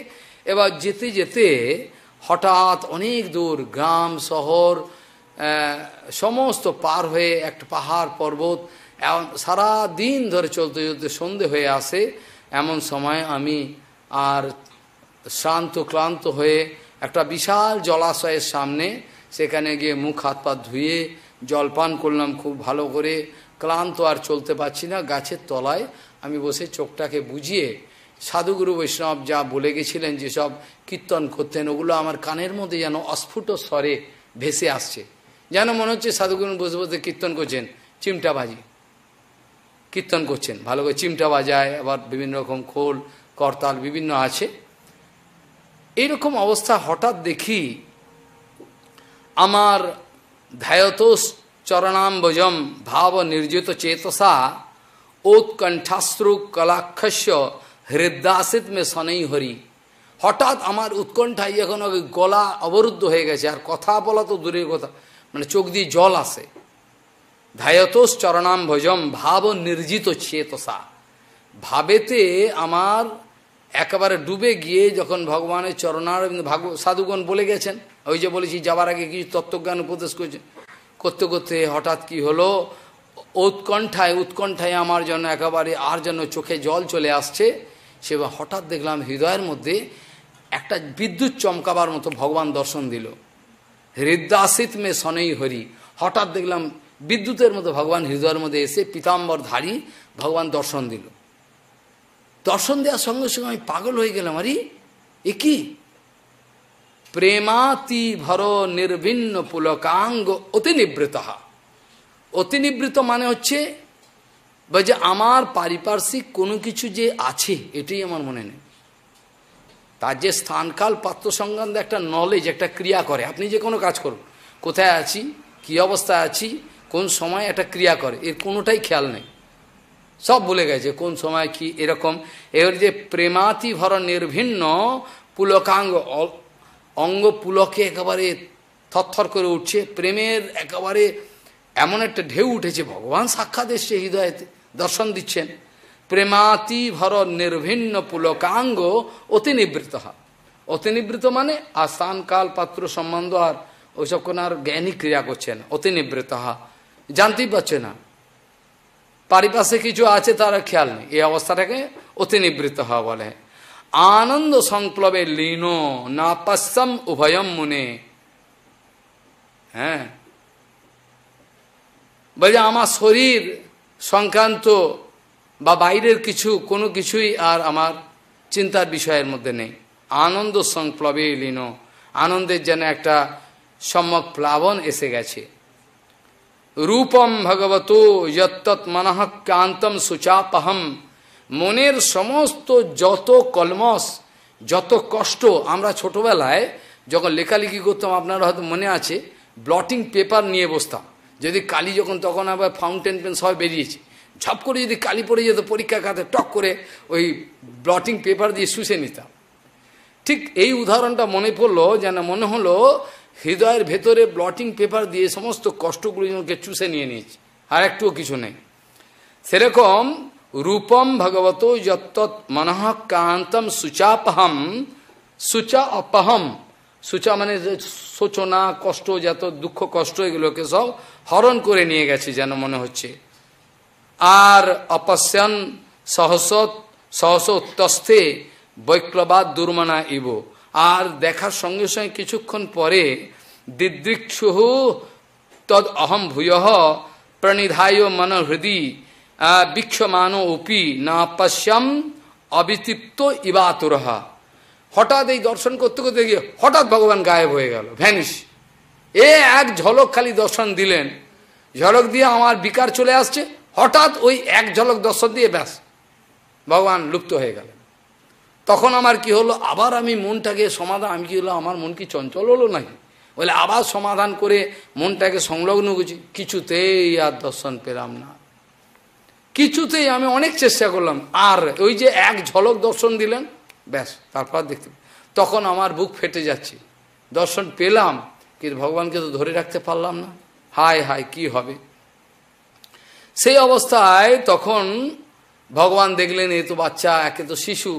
এবার যেতে যেতে হঠাৎ অনেক দূর গ্রাম শহর সমস্ত পার হয়ে একটা পাহাড় পর্বত সারা দিন ধরে চলতে চলতে সন্ধে হয়ে আসে এমন সময় আমি আর শ্রান্ত ক্লান্ত হয়ে একটা বিশাল জলাশয়ের সামনে সেখানে গিয়ে মুখ হাত পা ধুয়ে জলপান করলাম খুব ভালো করে ক্লান্ত আর চলতে পারছি না গাছের তলায় আমি বসে চোখটাকে বুঝিয়ে সাধুগুরু বৈষ্ণব যা বলে গেছিলেন যেসব কীর্তন করতেন ওগুলো আমার কানের মধ্যে যেন অস্ফুট স্বরে ভেসে আসছে যেন মনে হচ্ছে সাধুগুরু বসে বসে কীর্তন করছেন চিমটা বাজি কীর্তন করছেন ভালো করে চিমটা বাজায় আবার বিভিন্ন রকম খোল করতাল বিভিন্ন আছে এইরকম অবস্থা হঠাৎ দেখি আমার চরণাম চরণাম্বজম ভাব নির্জিত চেতসা ওৎকণ্ঠাশ্রু কলাক্ষস্য হৃদাসিত মে সনেই হরি হঠাৎ আমার উৎকণ্ঠায় এখন গলা অবরুদ্ধ হয়ে গেছে আর কথা বলা তো দূরের কথা মানে চোখ দিয়ে জল আসে ধায়তোষ চরণাম ভজম ভাব নির্জিত চেতসা ভাবেতে আমার একেবারে ডুবে গিয়ে যখন ভগবানের চরণার ভাগ সাধুগণ বলে গেছেন ওই যে বলেছি যাবার আগে কিছু তত্ত্বজ্ঞান উপদেশ করছেন করতে করতে হঠাৎ কি হলো উৎকণ্ঠায় উৎকণ্ঠায় আমার জন্য একেবারে আর যেন চোখে জল চলে আসছে সে হঠাৎ দেখলাম হৃদয়ের মধ্যে একটা বিদ্যুৎ চমকাবার মতো ভগবান দর্শন দিল হৃদাসিত মে সনেই হরি হঠাৎ দেখলাম বিদ্যুতের মতো ভগবান হৃদয়ের মধ্যে এসে ধারী ভগবান দর্শন দিল দর্শন দেওয়ার সঙ্গে সঙ্গে আমি পাগল হয়ে গেলাম আরে এ কি প্রেমাতি ভর নির্ভিন্ন পুলকাঙ্গ অতি নিবৃত অতি নিবৃত মানে হচ্ছে বা যে আমার পারিপার্শ্বিক কোনো কিছু যে আছে এটাই আমার মনে নেই তার যে স্থানকাল পাত্র সংক্রান্ত একটা নলেজ একটা ক্রিয়া করে আপনি যে কোনো কাজ করুন কোথায় আছি কী অবস্থায় আছি কোন সময় একটা ক্রিয়া করে এর কোনোটাই খেয়াল নেই সব বলে গেছে কোন সময় কি এরকম এর যে প্রেমাতি ভর নির্ভিন্ন পুলকাঙ্গ অঙ্গ পুলকে একেবারে থরথর করে উঠছে প্রেমের একেবারে এমন একটা ঢেউ উঠেছে ভগবান সাক্ষাৎ এসছে হৃদয়তে দর্শন দিচ্ছেন প্রেমাতি ভর নির্ভিন্ন পুলকাঙ্গ অতি নিবৃত অতি নিবৃত মানে আসান কাল পাত্র সম্বন্ধ আর ওইসব কোনো আর জ্ঞানী ক্রিয়া করছেন অতি নিবৃত জানতেই পারছে না পারিপাশে কিছু আছে তার খেয়াল নেই এই অবস্থাটাকে অতি নিবৃত হওয়া বলে আনন্দ সংপ্লবে লীন না পাশ্যাম উভয়ম মুনে হ্যাঁ বলে আমার শরীর সংক্রান্ত বা বাইরের কিছু কোনো কিছুই আর আমার চিন্তার বিষয়ের মধ্যে নেই আনন্দ সংপ্লবে লীন আনন্দের যেন একটা সম্যক প্লাবন এসে গেছে রূপম ভগবত যত্তৎ কান্তম সুচাপহম মনের সমস্ত যত কলমস যত কষ্ট আমরা ছোটবেলায় যখন লেখালেখি করতাম আপনারা হয়তো মনে আছে ব্লটিং পেপার নিয়ে বসতাম যদি কালি যখন তখন আবার ফাউন্টেন পেন সবাই বেরিয়েছে ঝাপ করে যদি কালি পড়ে যেত পরীক্ষা খাতে টক করে ওই ব্লটিং পেপার দিয়ে শুষে নিতাম ঠিক এই উদাহরণটা মনে পড়লো যেন মনে হলো হৃদয়ের ভেতরে ব্লটিং পেপার দিয়ে সমস্ত কষ্টগুলো চুষে নিয়ে নিয়েছে আর একটুও কিছু নেই সেরকম রূপম ভগবত যত্তৎ মনহ সুচাপহম সুচা অপহম সুচা মানে শোচনা কষ্ট যত দুঃখ কষ্ট এগুলোকে সব হরণ করে নিয়ে গেছে যেন মনে হচ্ছে আর অপশ্যান সহস সহস উত্তস্থে বৈক্লবাদ দুর্মানা ইব আর দেখার সঙ্গে সঙ্গে কিছুক্ষণ পরে দিদৃক্ষুহ তদ অহম ভূয়হ প্রণিধায় মন হৃদি বিক্ষমান না পশ্যম অবিতৃপ্ত ইবাতুরহা হঠাৎ এই দর্শন করতে করতে গিয়ে হঠাৎ ভগবান গায়েব হয়ে গেল ভ্যানিশ এ এক ঝলক খালি দর্শন দিলেন ঝলক দিয়ে আমার বিকার চলে আসছে হঠাৎ ওই এক ঝলক দর্শন দিয়ে ব্যাস ভগবান লুপ্ত হয়ে গেলেন তখন আমার কি হলো আবার আমি মনটাকে সমাধান আমি কি হলো আমার মন কি চঞ্চল হলো নাকি বলে আবার সমাধান করে মনটাকে সংলগ্ন করছি কিছুতেই আর দর্শন পেলাম না কিছুতেই আমি অনেক চেষ্টা করলাম আর ওই যে এক ঝলক দর্শন দিলেন ব্যাস তারপর দেখতে তখন আমার বুক ফেটে যাচ্ছে দর্শন পেলাম কিন্তু ভগবানকে তো ধরে রাখতে পারলাম না হায় হায় কি হবে সেই অবস্থায় তখন ভগবান দেখলেন এ তো বাচ্চা একে তো শিশু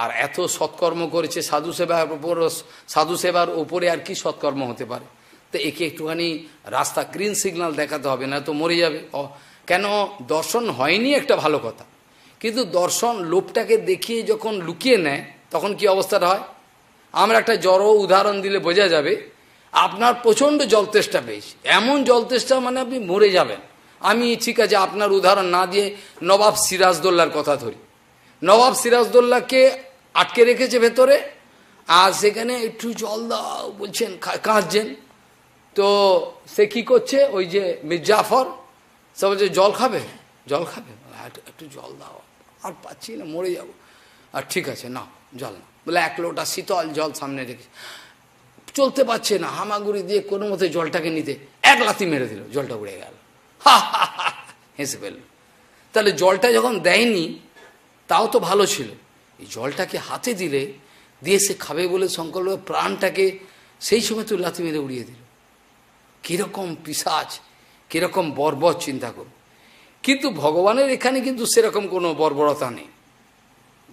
আর এত সৎকর্ম করেছে সাধু সেবার উপর সাধু সেবার ওপরে আর কি সৎকর্ম হতে পারে তো একে একটুখানি রাস্তা গ্রিন সিগন্যাল দেখাতে হবে না তো মরে যাবে কেন দর্শন হয়নি একটা ভালো কথা কিন্তু দর্শন লোভটাকে দেখিয়ে যখন লুকিয়ে নেয় তখন কি অবস্থাটা হয় আমরা একটা জড় উদাহরণ দিলে বোঝা যাবে আপনার প্রচণ্ড জলতেষ্টা পেয়েছে এমন জলতেষ্টা মানে আপনি মরে যাবেন আমি ঠিক আছে আপনার উদাহরণ না দিয়ে নবাব সিরাজদোল্লার কথা ধরি নবাব সিরাজদোল্লাকে আটকে রেখেছে ভেতরে আর সেখানে একটু জল দাও বলছেন কাঁদছেন তো সে কি করছে ওই যে মির্জাফর সে বলছে জল খাবে জল খাবে একটু জল দাও আর পাচ্ছি না মরে যাব আর ঠিক আছে না জল না বলে এক লোটা শীতল জল সামনে রেখেছে চলতে পারছে না হামাগুড়ি দিয়ে কোনো মতে জলটাকে নিতে এক লাথি মেরে দিল জলটা উড়ে গেল হেসে ফেলল তাহলে জলটা যখন দেয়নি তাও তো ভালো ছিল এই জলটাকে হাতে দিলে দিয়ে সে খাবে বলে সংকল্প প্রাণটাকে সেই সময় তো লাথি মেরে উড়িয়ে দিল কীরকম পিসাজ কীরকম বর্বর চিন্তা কর কিন্তু ভগবানের এখানে কিন্তু সেরকম কোনো বর্বরতা নেই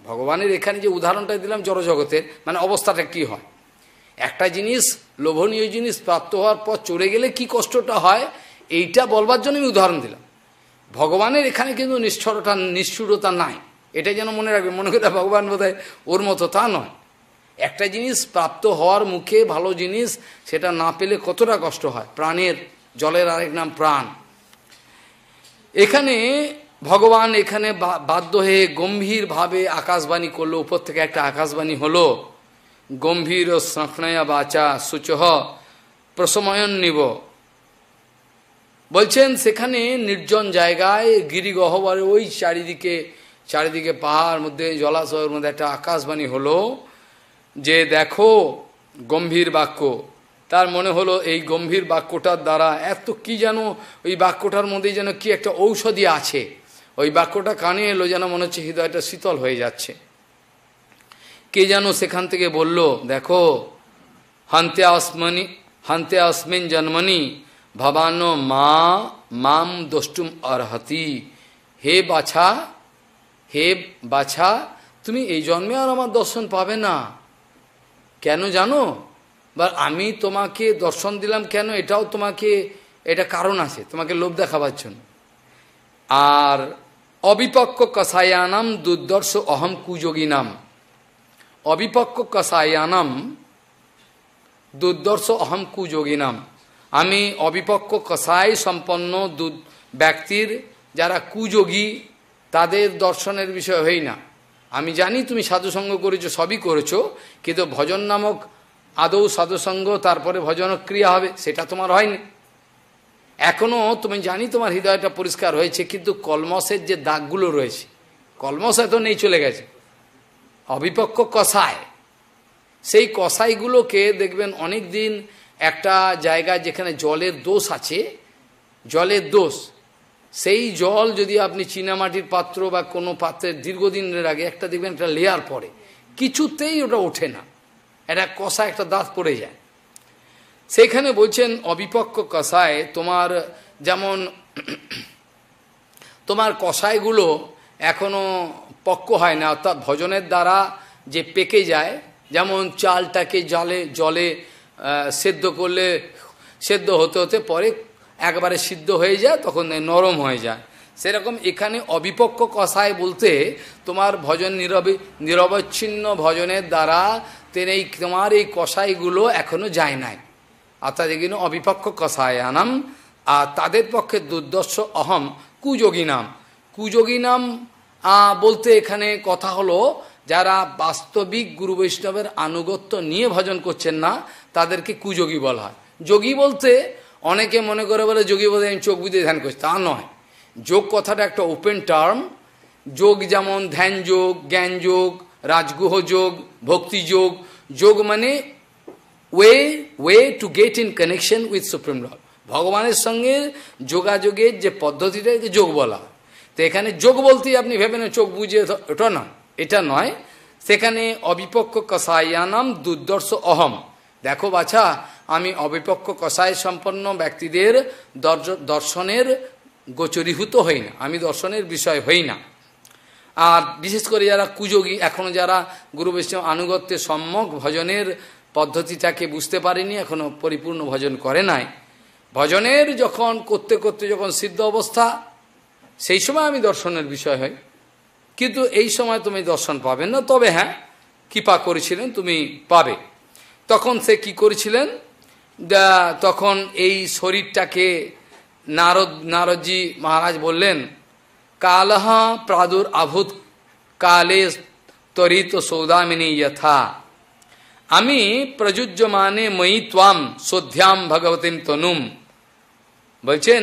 ভগবানের এখানে যে উদাহরণটা দিলাম জড়জগতের মানে অবস্থাটা কি হয় একটা জিনিস লোভনীয় জিনিস প্রাপ্ত হওয়ার পর চলে গেলে কি কষ্টটা হয় এইটা বলবার জন্য আমি উদাহরণ দিলাম ভগবানের এখানে কিন্তু নিষ্ঠুরতা নিষ্ঠুরতা নাই এটা যেন মনে রাখবে মনে করি ভগবান বোধহয় ওর মতো তা নয় একটা জিনিস প্রাপ্ত হওয়ার মুখে ভালো জিনিস সেটা না পেলে কতটা কষ্ট হয় প্রাণের জলের আরেক নাম প্রাণ এখানে ভগবান এখানে বাধ্য হয়ে গম্ভীরভাবে আকাশবাণী করলো উপর থেকে একটা আকাশবাণী হলো গম্ভীর ও সাঁকড়ায়া বাচা সুচহ প্রসময়ন নিব বলছেন সেখানে নির্জন জায়গায় গিরিগহ্বরে ওই চারিদিকে চারিদিকে পাহাড় মধ্যে জলাশয়ের মধ্যে একটা আকাশবাণী হলো যে দেখো গম্ভীর বাক্য তার মনে হলো এই গম্ভীর বাক্যটার দ্বারা এত কি যেন ওই বাক্যটার মধ্যে যেন কি একটা ঔষধি আছে ওই বাক্যটা কানে এলো যেন মনে হচ্ছে হৃদয়টা শীতল হয়ে যাচ্ছে কে যেন সেখান থেকে বলল দেখো হান্তে আসমানি হান্তে আসমিন জন্মনি ভবানো মা মাম দষ্টুম অর্হতি হে বাছা হে বাছা তুমি এই জন্মে আর আমার দর্শন পাবে না কেন জানো বা আমি তোমাকে দর্শন দিলাম কেন এটাও তোমাকে এটা কারণ আছে তোমাকে লোভ দেখাবার জন্য আর অবিপক্ষ কষায়ানাম দুর্দর্শ অহম কুযোগী নাম অবিপক্ক কষায়ানাম দুর্দর্শ অহম কুযোগিনাম আমি অবিপক্ক কষায় সম্পন্ন ব্যক্তির যারা কুযোগী তাদের দর্শনের বিষয় হই না আমি জানি তুমি সাধুসঙ্গ করেছো সবই করেছো কিন্তু ভজন নামক আদৌ সাধুসঙ্গ তারপরে ভজন ক্রিয়া হবে সেটা তোমার হয়নি এখনও তুমি জানি তোমার হৃদয়টা পরিষ্কার হয়েছে কিন্তু কলমসের যে দাগগুলো রয়েছে কলমস এত নেই চলে গেছে অবিপক্ষ কষায় সেই কষাইগুলোকে দেখবেন অনেক দিন একটা জায়গায় যেখানে জলের দোষ আছে জলের দোষ সেই জল যদি আপনি চীনামাটির পাত্র বা কোনো পাত্রের দীর্ঘদিনের আগে একটা দেখবেন একটা লেয়ার পড়ে কিছুতেই ওটা ওঠে না এটা কষা একটা দাঁত পড়ে যায় সেখানে বলছেন অবিপক্ষ কষায় তোমার যেমন তোমার কষাইগুলো এখনও পক্ক হয় না অর্থাৎ ভজনের দ্বারা যে পেকে যায় যেমন চালটাকে জলে জলে সেদ্ধ করলে সেদ্ধ হতে হতে পরে একবারে সিদ্ধ হয়ে যায় তখন নরম হয়ে যায় সেরকম এখানে অবিপক্ষ কষায় বলতে তোমার ভজন নিরবি নিরবচ্ছিন্ন ভজনের দ্বারা তেনে তোমার এই কষাইগুলো এখনো যায় নাই অর্থাৎ এগুলো অবিপক্ষ কষায় আনাম আর তাদের পক্ষে দুর্দর্শ অহম কুযোগী নাম কুযোগী নাম বলতে এখানে কথা হলো যারা বাস্তবিক গুরু বৈষ্ণবের আনুগত্য নিয়ে ভজন করছেন না তাদেরকে কুযোগী বলা হয় যোগী বলতে অনেকে মনে করে বলে যোগী বলতে আমি চোখ বুঝিয়ে ধ্যান করছি তা নয় যোগ কথাটা একটা ওপেন টার্ম যোগ যেমন ধ্যান যোগ জ্ঞান যোগ রাজগুহ যোগ ভক্তি যোগ যোগ মানে way way to get in connection with supreme lord ভগবানের সঙ্গে যোগাযোগের যে পদ্ধতিটা যোগ বলা তো এখানে যোগ বলতেই আপনি ভেবেন চোখ বুঝিয়ে ওটা না এটা নয় সেখানে অবিপক্ষ কষায়ানাম দুর্দর্শ অহম দেখো বাছা আমি অবিপক্ষ কষায় সম্পন্ন ব্যক্তিদের দর্শনের গোচরীভূত হই না আমি দর্শনের বিষয় হই না আর বিশেষ করে যারা কুযোগী এখনও যারা গুরু বৈষ্ণব আনুগত্যের সম্যক ভজনের পদ্ধতিটাকে বুঝতে পারেনি এখনও পরিপূর্ণ ভজন করে নাই ভজনের যখন করতে করতে যখন সিদ্ধ অবস্থা সেই সময় আমি দর্শনের বিষয় হই কিন্তু এই সময় তুমি দর্শন পাবেন না তবে হ্যাঁ কৃপা করেছিলেন তুমি পাবে তখন সে কি করেছিলেন তখন এই শরীরটাকে নারদ নারদজি মহারাজ বললেন কালহা প্রাদুর আভূত কালে তরিত সৌদামিনী যথা আমি প্রযোজ্য মানে মই ত্বাম সোধ্যাম ভগবতীম তনুম বলছেন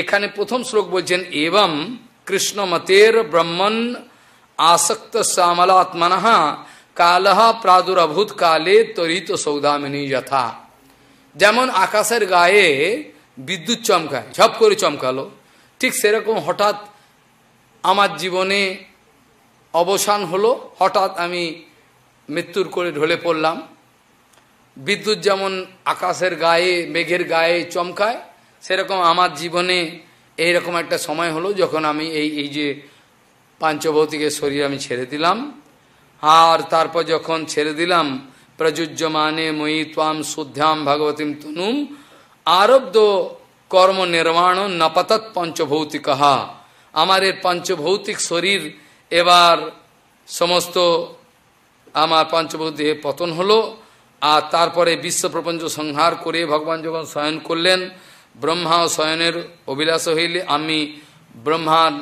এখানে প্রথম শ্লোক বলছেন এবং কৃষ্ণমতের ব্রহ্মণ আসক্ত শ্যামলাত্মনহা কালহা প্রাদুরভূত কালে তরিত সৌদামিনী যথা যেমন আকাশের গায়ে বিদ্যুৎ চমকায় ঝপ করে চমকালো ঠিক সেরকম হঠাৎ আমার জীবনে অবসান হলো হঠাৎ আমি মৃত্যুর করে ঢলে পড়লাম বিদ্যুৎ যেমন আকাশের গায়ে মেঘের গায়ে চমকায় সেরকম আমার জীবনে এইরকম একটা সময় হলো যখন আমি এই এই যে পাঞ্চভৌতিকের শরীর আমি ছেড়ে দিলাম আর তারপর যখন ছেড়ে দিলাম প্রযোজ্যমানে মই তাম শুদ্ধাম ভগবতীম তনুম আরব্ধ কর্ম নির্মাণ নপতৎ পঞ্চভৌতিক আমার এর পঞ্চভৌতিক শরীর এবার সমস্ত আমার পঞ্চভৌতিকে পতন হলো আর তারপরে বিশ্বপ্রপঞ্চ সংহার করে ভগবান যখন শয়ন করলেন ব্রহ্মা ও শয়নের অভিলাষ হইলে আমি ব্রহ্মার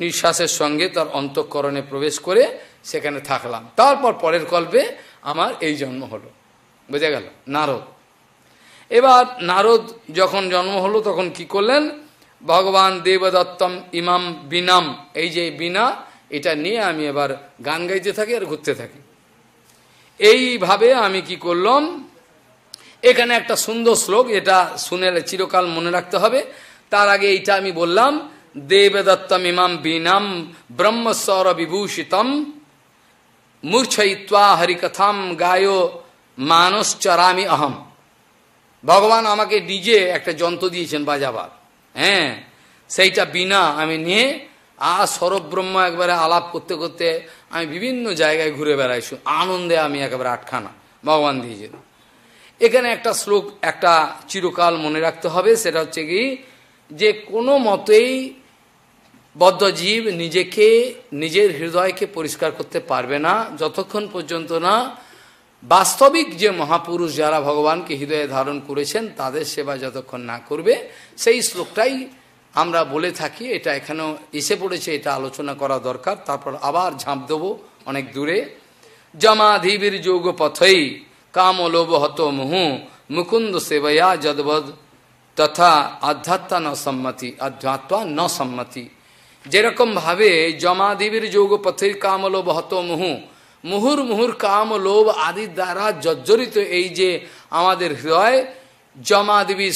নিঃশ্বাসের সঙ্গে তার অন্তঃকরণে প্রবেশ করে সেখানে থাকলাম তারপর পরের কল্পে আমার এই জন্ম হলো বোঝা গেল নারদ এবার নারদ যখন জন্ম হলো তখন কি করলেন ভগবান দেবদত্তম ইমাম বিনাম এই যে বিনা এটা নিয়ে আমি এবার গান গাইতে থাকি আর ঘুরতে থাকি এইভাবে আমি কি করলাম এখানে একটা সুন্দর শ্লোক এটা শুনে চিরকাল মনে রাখতে হবে তার আগে এইটা আমি বললাম দেবদত্তম ইমাম বীণাম ব্রহ্মস্বর বিভূষিতম মূর্ছয়িত্বা হরিকথাম গায়ো মানসচরামি অহম ভগবান আমাকে ডিজে একটা যন্ত্র দিয়েছেন বাজাবার হ্যাঁ সেইটা বিনা আমি নিয়ে আর সরব্রহ্ম একবারে আলাপ করতে করতে আমি বিভিন্ন জায়গায় ঘুরে বেড়াইছি আনন্দে আমি একেবারে আটখানা ভগবান দিয়েছিলাম এখানে একটা শ্লোক একটা চিরকাল মনে রাখতে হবে সেটা হচ্ছে কি যে কোনো মতেই বদ্ধজীব নিজেকে নিজের হৃদয়কে পরিষ্কার করতে পারবে না যতক্ষণ পর্যন্ত না বাস্তবিক যে মহাপুরুষ যারা ভগবানকে হৃদয়ে ধারণ করেছেন তাদের সেবা যতক্ষণ না করবে সেই শ্লোকটাই আমরা বলে থাকি এটা এখানেও এসে পড়েছে এটা আলোচনা করা দরকার তারপর আবার ঝাঁপ দেবো অনেক দূরে জমাধিবীর যোগ পথেই কাম লোভ হত মুহু মুকুন্দ সেবয়া যদবদ তথা আধ্যাত্মা ন সম্মতি আধ্যাত্মা ন সম্মতি যেরকমভাবে জমাদেবীর যোগ পথের কাম লোভ হত মুহু মুহুর মুহুর কাম লোভ আদির দ্বারা জর্জরিত এই যে আমাদের হৃদয় জমাদেবী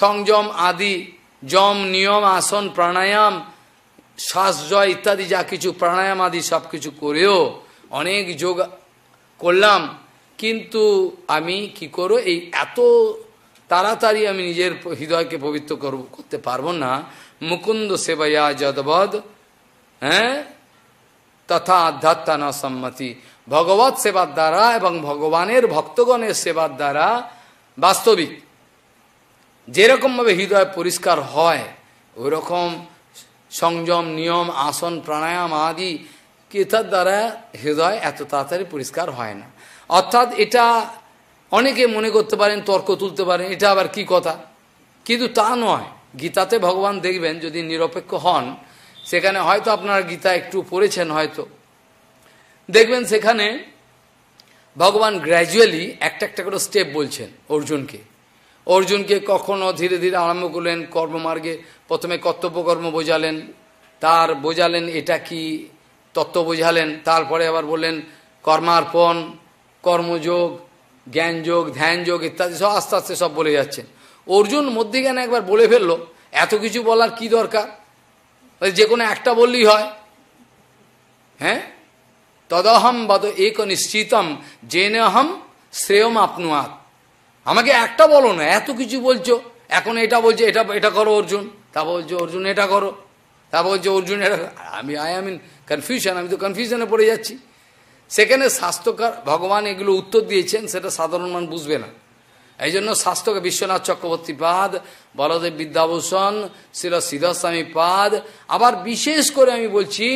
সংযম আদি যম নিয়ম আসন প্রাণায়াম শ্বাস শ্বাসজয় ইত্যাদি যা কিছু প্রাণায়াম আদি সব কিছু করেও অনেক যোগ করলাম কিন্তু আমি কি করো এই এত তাড়াতাড়ি আমি নিজের হৃদয়কে পবিত্র করব করতে পারবো না মুকুন্দ সেবায়া যদবদ হ্যাঁ তথা আধ্যাত্মা না সম্মতি ভগবত সেবার দ্বারা এবং ভগবানের ভক্তগণের সেবার দ্বারা বাস্তবিক যেরকমভাবে হৃদয় পরিষ্কার হয় ওরকম সংযম নিয়ম আসন প্রাণায়াম আদি কেতার দ্বারা হৃদয় এত তাড়াতাড়ি পরিষ্কার হয় না অর্থাৎ এটা অনেকে মনে করতে পারেন তর্ক তুলতে পারেন এটা আবার কি কথা কিন্তু তা নয় গীতাতে ভগবান দেখবেন যদি নিরপেক্ষ হন সেখানে হয়তো আপনারা গীতা একটু পড়েছেন হয়তো দেখবেন সেখানে ভগবান গ্র্যাজুয়ালি একটা একটা করে স্টেপ বলছেন অর্জুনকে অর্জুনকে কখনো ধীরে ধীরে আরম্ভ করলেন কর্মমার্গে প্রথমে কর্তব্যকর্ম বোঝালেন তার বোঝালেন এটা কি তত্ত্ব বোঝালেন তারপরে আবার বললেন কর্মার্পণ কর্মযোগ জ্ঞানযোগ ধ্যানযোগ ইত্যাদি সব আস্তে আস্তে সব বলে যাচ্ছেন অর্জুন মধ্যে কেন একবার বলে ফেললো এত কিছু বলার কি দরকার যে কোনো একটা বললেই হয় হ্যাঁ তদহম বাদ এক নিশ্চিতম জেনে অহম শ্রেয়ম আত আমাকে একটা বলো না এত কিছু বলছো এখন এটা বলছে এটা এটা করো অর্জুন তারপর বলছে অর্জুন এটা করো তারপর বলছে অর্জুন এটা আমি আই আই মিন কনফিউশন আমি তো কনফিউশনে পড়ে যাচ্ছি সেখানে স্বাস্থ্যকার ভগবান এগুলো উত্তর দিয়েছেন সেটা সাধারণ মানুষ বুঝবে না এই জন্য স্বাস্থ্যকে বিশ্বনাথ চক্রবর্তী পাদ বলদেব বিদ্যাভূষণ শিল সিদ্ধস্বামী পাদ আবার বিশেষ করে আমি বলছি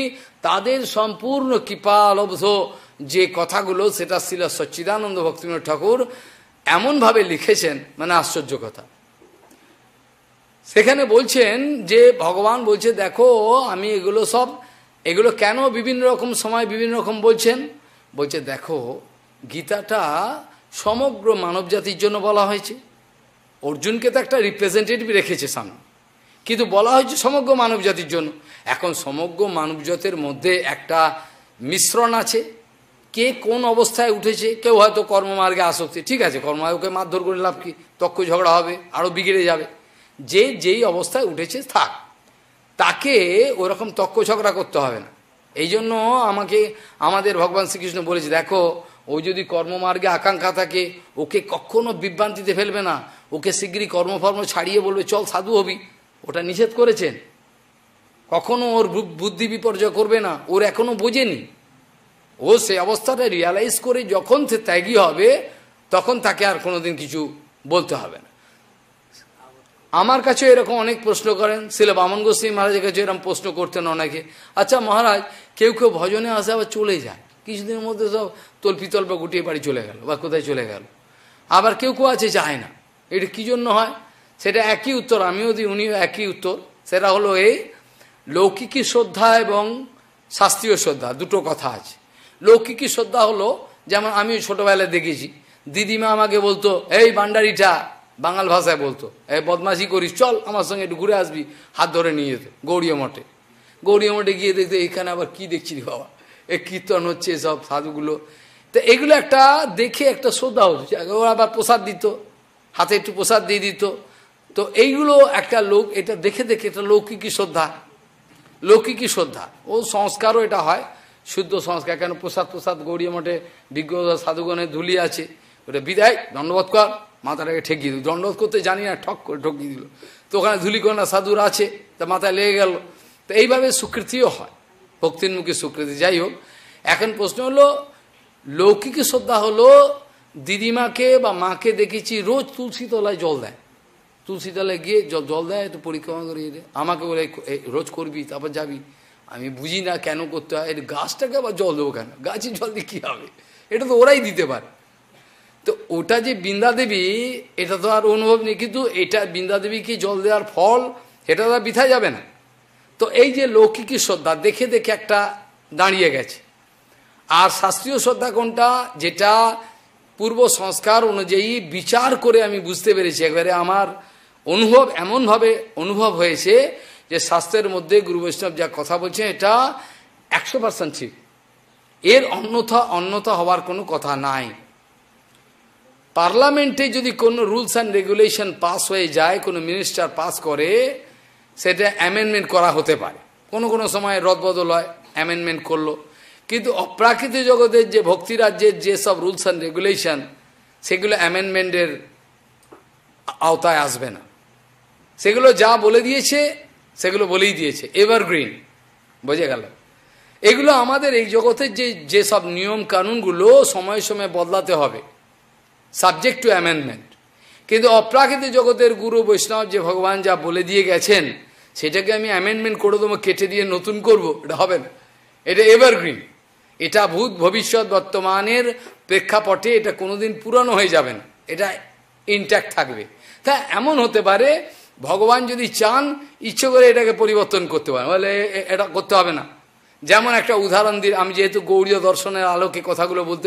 তাদের সম্পূর্ণ কৃপালব্ধ যে কথাগুলো সেটা শিল সচ্চিদানন্দ ভক্তিনাথ ঠাকুর এমনভাবে লিখেছেন মানে আশ্চর্য কথা সেখানে বলছেন যে ভগবান বলছে দেখো আমি এগুলো সব এগুলো কেন বিভিন্ন রকম সময় বিভিন্ন রকম বলছেন বলছে দেখো গীতাটা সমগ্র মানবজাতির জন্য বলা হয়েছে অর্জুনকে তো একটা রিপ্রেজেন্টেটিভ রেখেছে সামনে কিন্তু বলা হয়েছে সমগ্র মানবজাতির জন্য এখন সমগ্র মানবজাতের মধ্যে একটা মিশ্রণ আছে কে কোন অবস্থায় উঠেছে কেউ হয়তো কর্মমার্গে আসক্তি ঠিক আছে কর্মমার্গকে মারধর করে লাভ কি তক্ষ ঝগড়া হবে আরও বিগড়ে যাবে যে যেই অবস্থায় উঠেছে থাক তাকে ওরকম তক্ষ ঝগড়া করতে হবে না এই জন্য আমাকে আমাদের ভগবান শ্রীকৃষ্ণ বলেছে দেখো ও যদি কর্মমার্গে আকাঙ্ক্ষা থাকে ওকে কখনো বিভ্রান্তিতে ফেলবে না ওকে শীঘ্রই কর্মফর্ম ছাড়িয়ে বলবে চল সাধু হবি ওটা নিষেধ করেছেন কখনো ওর বুদ্ধি বিপর্যয় করবে না ওর এখনো বোঝেনি ও সে অবস্থাটা রিয়ালাইজ করে যখন সে ত্যাগী হবে তখন তাকে আর কোনোদিন কিছু বলতে হবে না আমার কাছে এরকম অনেক প্রশ্ন করেন ছেলে বামন গোস্বী মহারাজের কাছে এরকম প্রশ্ন করতেন অনেকে আচ্ছা মহারাজ কেউ কেউ ভজনে আসে আবার চলে যায় কিছুদিনের মধ্যে সব তল্পিতল্প গুটিয়ে বাড়ি চলে গেল বা কোথায় চলে গেল আবার কেউ কেউ আছে যায় না এটা কী জন্য হয় সেটা একই উত্তর আমিও দিই উনিও একই উত্তর সেটা হলো এই লৌকিকী শ্রদ্ধা এবং শাস্ত্রীয় শ্রদ্ধা দুটো কথা আছে লৌকিকী শ্রদ্ধা হলো যেমন আমি ছোটোবেলায় দেখেছি দিদিমা আমাকে বলতো এই বান্ডারিটা বাঙাল ভাষায় বলতো এ বদমাশি করিস চল আমার সঙ্গে একটু ঘুরে আসবি হাত ধরে নিয়ে যেত গৌরীয় মঠে গৌরীয় মঠে গিয়ে দেখতে এখানে আবার কি দেখছি বাবা এ কীর্তন হচ্ছে এসব সাধুগুলো তো এগুলো একটা দেখে একটা শ্রদ্ধা হচ্ছে ওরা আবার প্রসাদ দিত হাতে একটু প্রসাদ দিয়ে দিত তো এইগুলো একটা লোক এটা দেখে দেখে এটা লৌকিক শ্রদ্ধা লৌকিক শ্রদ্ধা ও সংস্কারও এটা হয় শুদ্ধ সংস্কার কেন প্রসাদ প্রসাদ গৌরী মঠে বিজ্ঞ সাধুগণের ধুলি আছে ওটা বিদায় ধন্যবাদ কর মাথাটাকে ঠেকিয়ে দিল দণ্ডবোধ করতে জানি না ঠক করে ঠকিয়ে দিল তো ওখানে ধুলিকন্যা সাধুর আছে তা মাথায় লেগে গেল তো এইভাবে স্বীকৃতিও হয় ভক্তির মুখে স্বীকৃতি যাই হোক এখন প্রশ্ন হলো লৌকিক শ্রদ্ধা হলো দিদিমাকে বা মাকে দেখেছি রোজ তুলসী তলায় জল দেয় তুলসী তলায় গিয়ে জল দেয় একটু পরিক্রমা করে আমাকে বলে রোজ করবি তারপর যাবি আমি বুঝি না কেন করতে হয় গাছটাকে আবার জল দেবো কেন গাছে জল দিয়ে কী হবে এটা তো ওরাই দিতে পারে তো ওটা যে বৃন্দাদেবী এটা তো আর অনুভব নেই কিন্তু এটা বৃন্দাদেবীকে জল দেওয়ার ফল এটা তো বিথা যাবে না তো এই যে লৌকিক শ্রদ্ধা দেখে দেখে একটা দাঁড়িয়ে গেছে আর শাস্ত্রীয় শ্রদ্ধা কোনটা যেটা পূর্ব সংস্কার অনুযায়ী বিচার করে আমি বুঝতে পেরেছি একবারে আমার অনুভব এমনভাবে অনুভব হয়েছে যে শাস্ত্রের মধ্যে গুরু বৈষ্ণব যা কথা বলছে এটা একশো পার্সেন্ট ঠিক এর অন্যথা অন্যথা হওয়ার কোনো কথা নাই পার্লামেন্টে যদি কোনো রুলস অ্যান্ড রেগুলেশন পাস হয়ে যায় কোনো মিনিস্টার পাস করে সেটা অ্যামেন্ডমেন্ট করা হতে পারে কোনো কোনো সময় রদবদল হয় অ্যামেন্ডমেন্ট করলো কিন্তু অপ্রাকৃত জগতের যে ভক্তিরাজ্যের যেসব রুলস অ্যান্ড রেগুলেশন সেগুলো অ্যামেন্ডমেন্টের আওতায় আসবে না সেগুলো যা বলে দিয়েছে সেগুলো বলেই দিয়েছে এভারগ্রিন বোঝে গেল এগুলো আমাদের এই জগতের যে যেসব নিয়ম কানুনগুলো সময়ে সময়ে বদলাতে হবে সাবজেক্ট টু অ্যামেন্ডমেন্ট কিন্তু অপ্রাকৃত জগতের গুরু বৈষ্ণব যে ভগবান যা বলে দিয়ে গেছেন সেটাকে আমি অ্যামেন্ডমেন্ট করে দেবো কেটে দিয়ে নতুন করব এটা হবে না এটা এভারগ্রিন এটা ভূত ভবিষ্যৎ বর্তমানের প্রেক্ষাপটে এটা কোনোদিন পুরানো হয়ে যাবে না এটা ইনট্যাক্ট থাকবে তা এমন হতে পারে ভগবান যদি চান ইচ্ছে করে এটাকে পরিবর্তন করতে পারে বলে এটা করতে হবে না যেমন একটা উদাহরণ দিই আমি যেহেতু গৌরীয় দর্শনের আলোকে কথাগুলো বলতে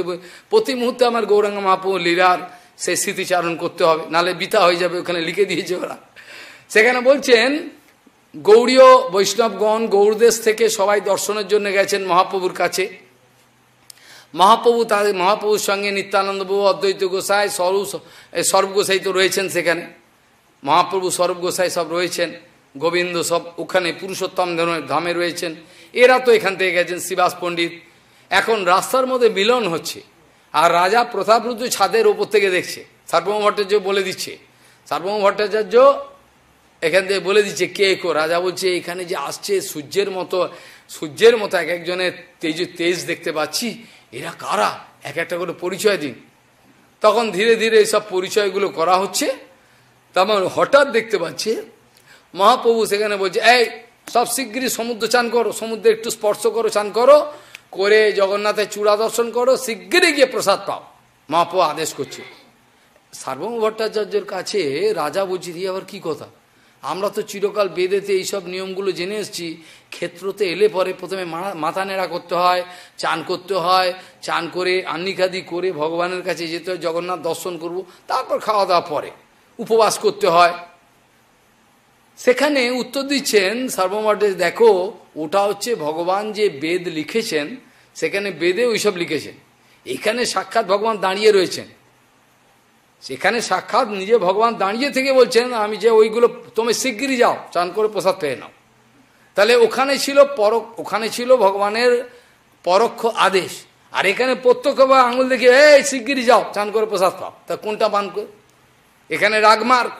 প্রতি মুহূর্তে আমার গৌরাঙ্গ মহাপ্রভু লীলার সেই স্মৃতিচারণ করতে হবে নালে বিতা হয়ে যাবে ওখানে লিখে দিয়েছে ওরা সেখানে বলছেন গৌরীয় বৈষ্ণবগণ গৌরদেশ থেকে সবাই দর্শনের জন্য গেছেন মহাপ্রভুর কাছে মহাপ্রভু তাদের মহাপ্রভুর সঙ্গে নিত্যানন্দ অদ্বৈত গোসাই সরু সর্বগোসাই তো রয়েছেন সেখানে মহাপ্রভু সর্বগোসাই সব রয়েছেন গোবিন্দ সব ওখানে পুরুষোত্তম ধামে রয়েছেন এরা তো এখান থেকে গেছেন শিবাস পণ্ডিত এখন রাস্তার মধ্যে মিলন হচ্ছে আর রাজা প্রতাপরুদ্ধ ছাদের ওপর থেকে দেখছে সার্বভৌম ভট্টাচার্য বলে দিচ্ছে সার্বভৌম ভট্টাচার্য এখান থেকে বলে দিচ্ছে কে কো রাজা বলছে এখানে যে আসছে সূর্যের মতো সূর্যের মতো এক একজনের তেজ তেজ দেখতে পাচ্ছি এরা কারা এক একটা করে পরিচয় দিন তখন ধীরে ধীরে এইসব পরিচয়গুলো করা হচ্ছে তখন হঠাৎ দেখতে পাচ্ছে মহাপ্রভু সেখানে বলছে এই সব শীঘ্রই সমুদ্র চান করো সমুদ্রে একটু স্পর্শ করো চান করো করে জগন্নাথের চূড়া দর্শন করো শীঘ্রই গিয়ে প্রসাদ পাও পো আদেশ করছে সার্বভৌম ভট্টাচার্যের কাছে রাজা বুঝি দিয়ে আবার কি কথা আমরা তো চিরকাল বেদেতে এইসব নিয়মগুলো জেনে এসেছি ক্ষেত্রতে এলে পরে প্রথমে মাথা নেড়া করতে হয় চান করতে হয় চান করে আন্নিকাদি করে ভগবানের কাছে যেতে হয় জগন্নাথ দর্শন করব তারপর খাওয়া দাওয়া পরে উপবাস করতে হয় সেখানে উত্তর দিচ্ছেন সর্বমঠে দেখো ওটা হচ্ছে ভগবান যে বেদ লিখেছেন সেখানে বেদে ওইসব লিখেছেন এখানে সাক্ষাৎ ভগবান দাঁড়িয়ে রয়েছেন সেখানে সাক্ষাৎ নিজে ভগবান দাঁড়িয়ে থেকে বলছেন আমি যে ওইগুলো তুমি শিগগিরই যাও চান করে প্রসাদ পেয়ে নাও তাহলে ওখানে ছিল পর ওখানে ছিল ভগবানের পরোক্ষ আদেশ আর এখানে প্রত্যক্ষ বা আঙুল দেখে এই শিগগিরি যাও চান করে প্রসাদ পাও তা কোনটা পান করে এখানে রাগমার্গ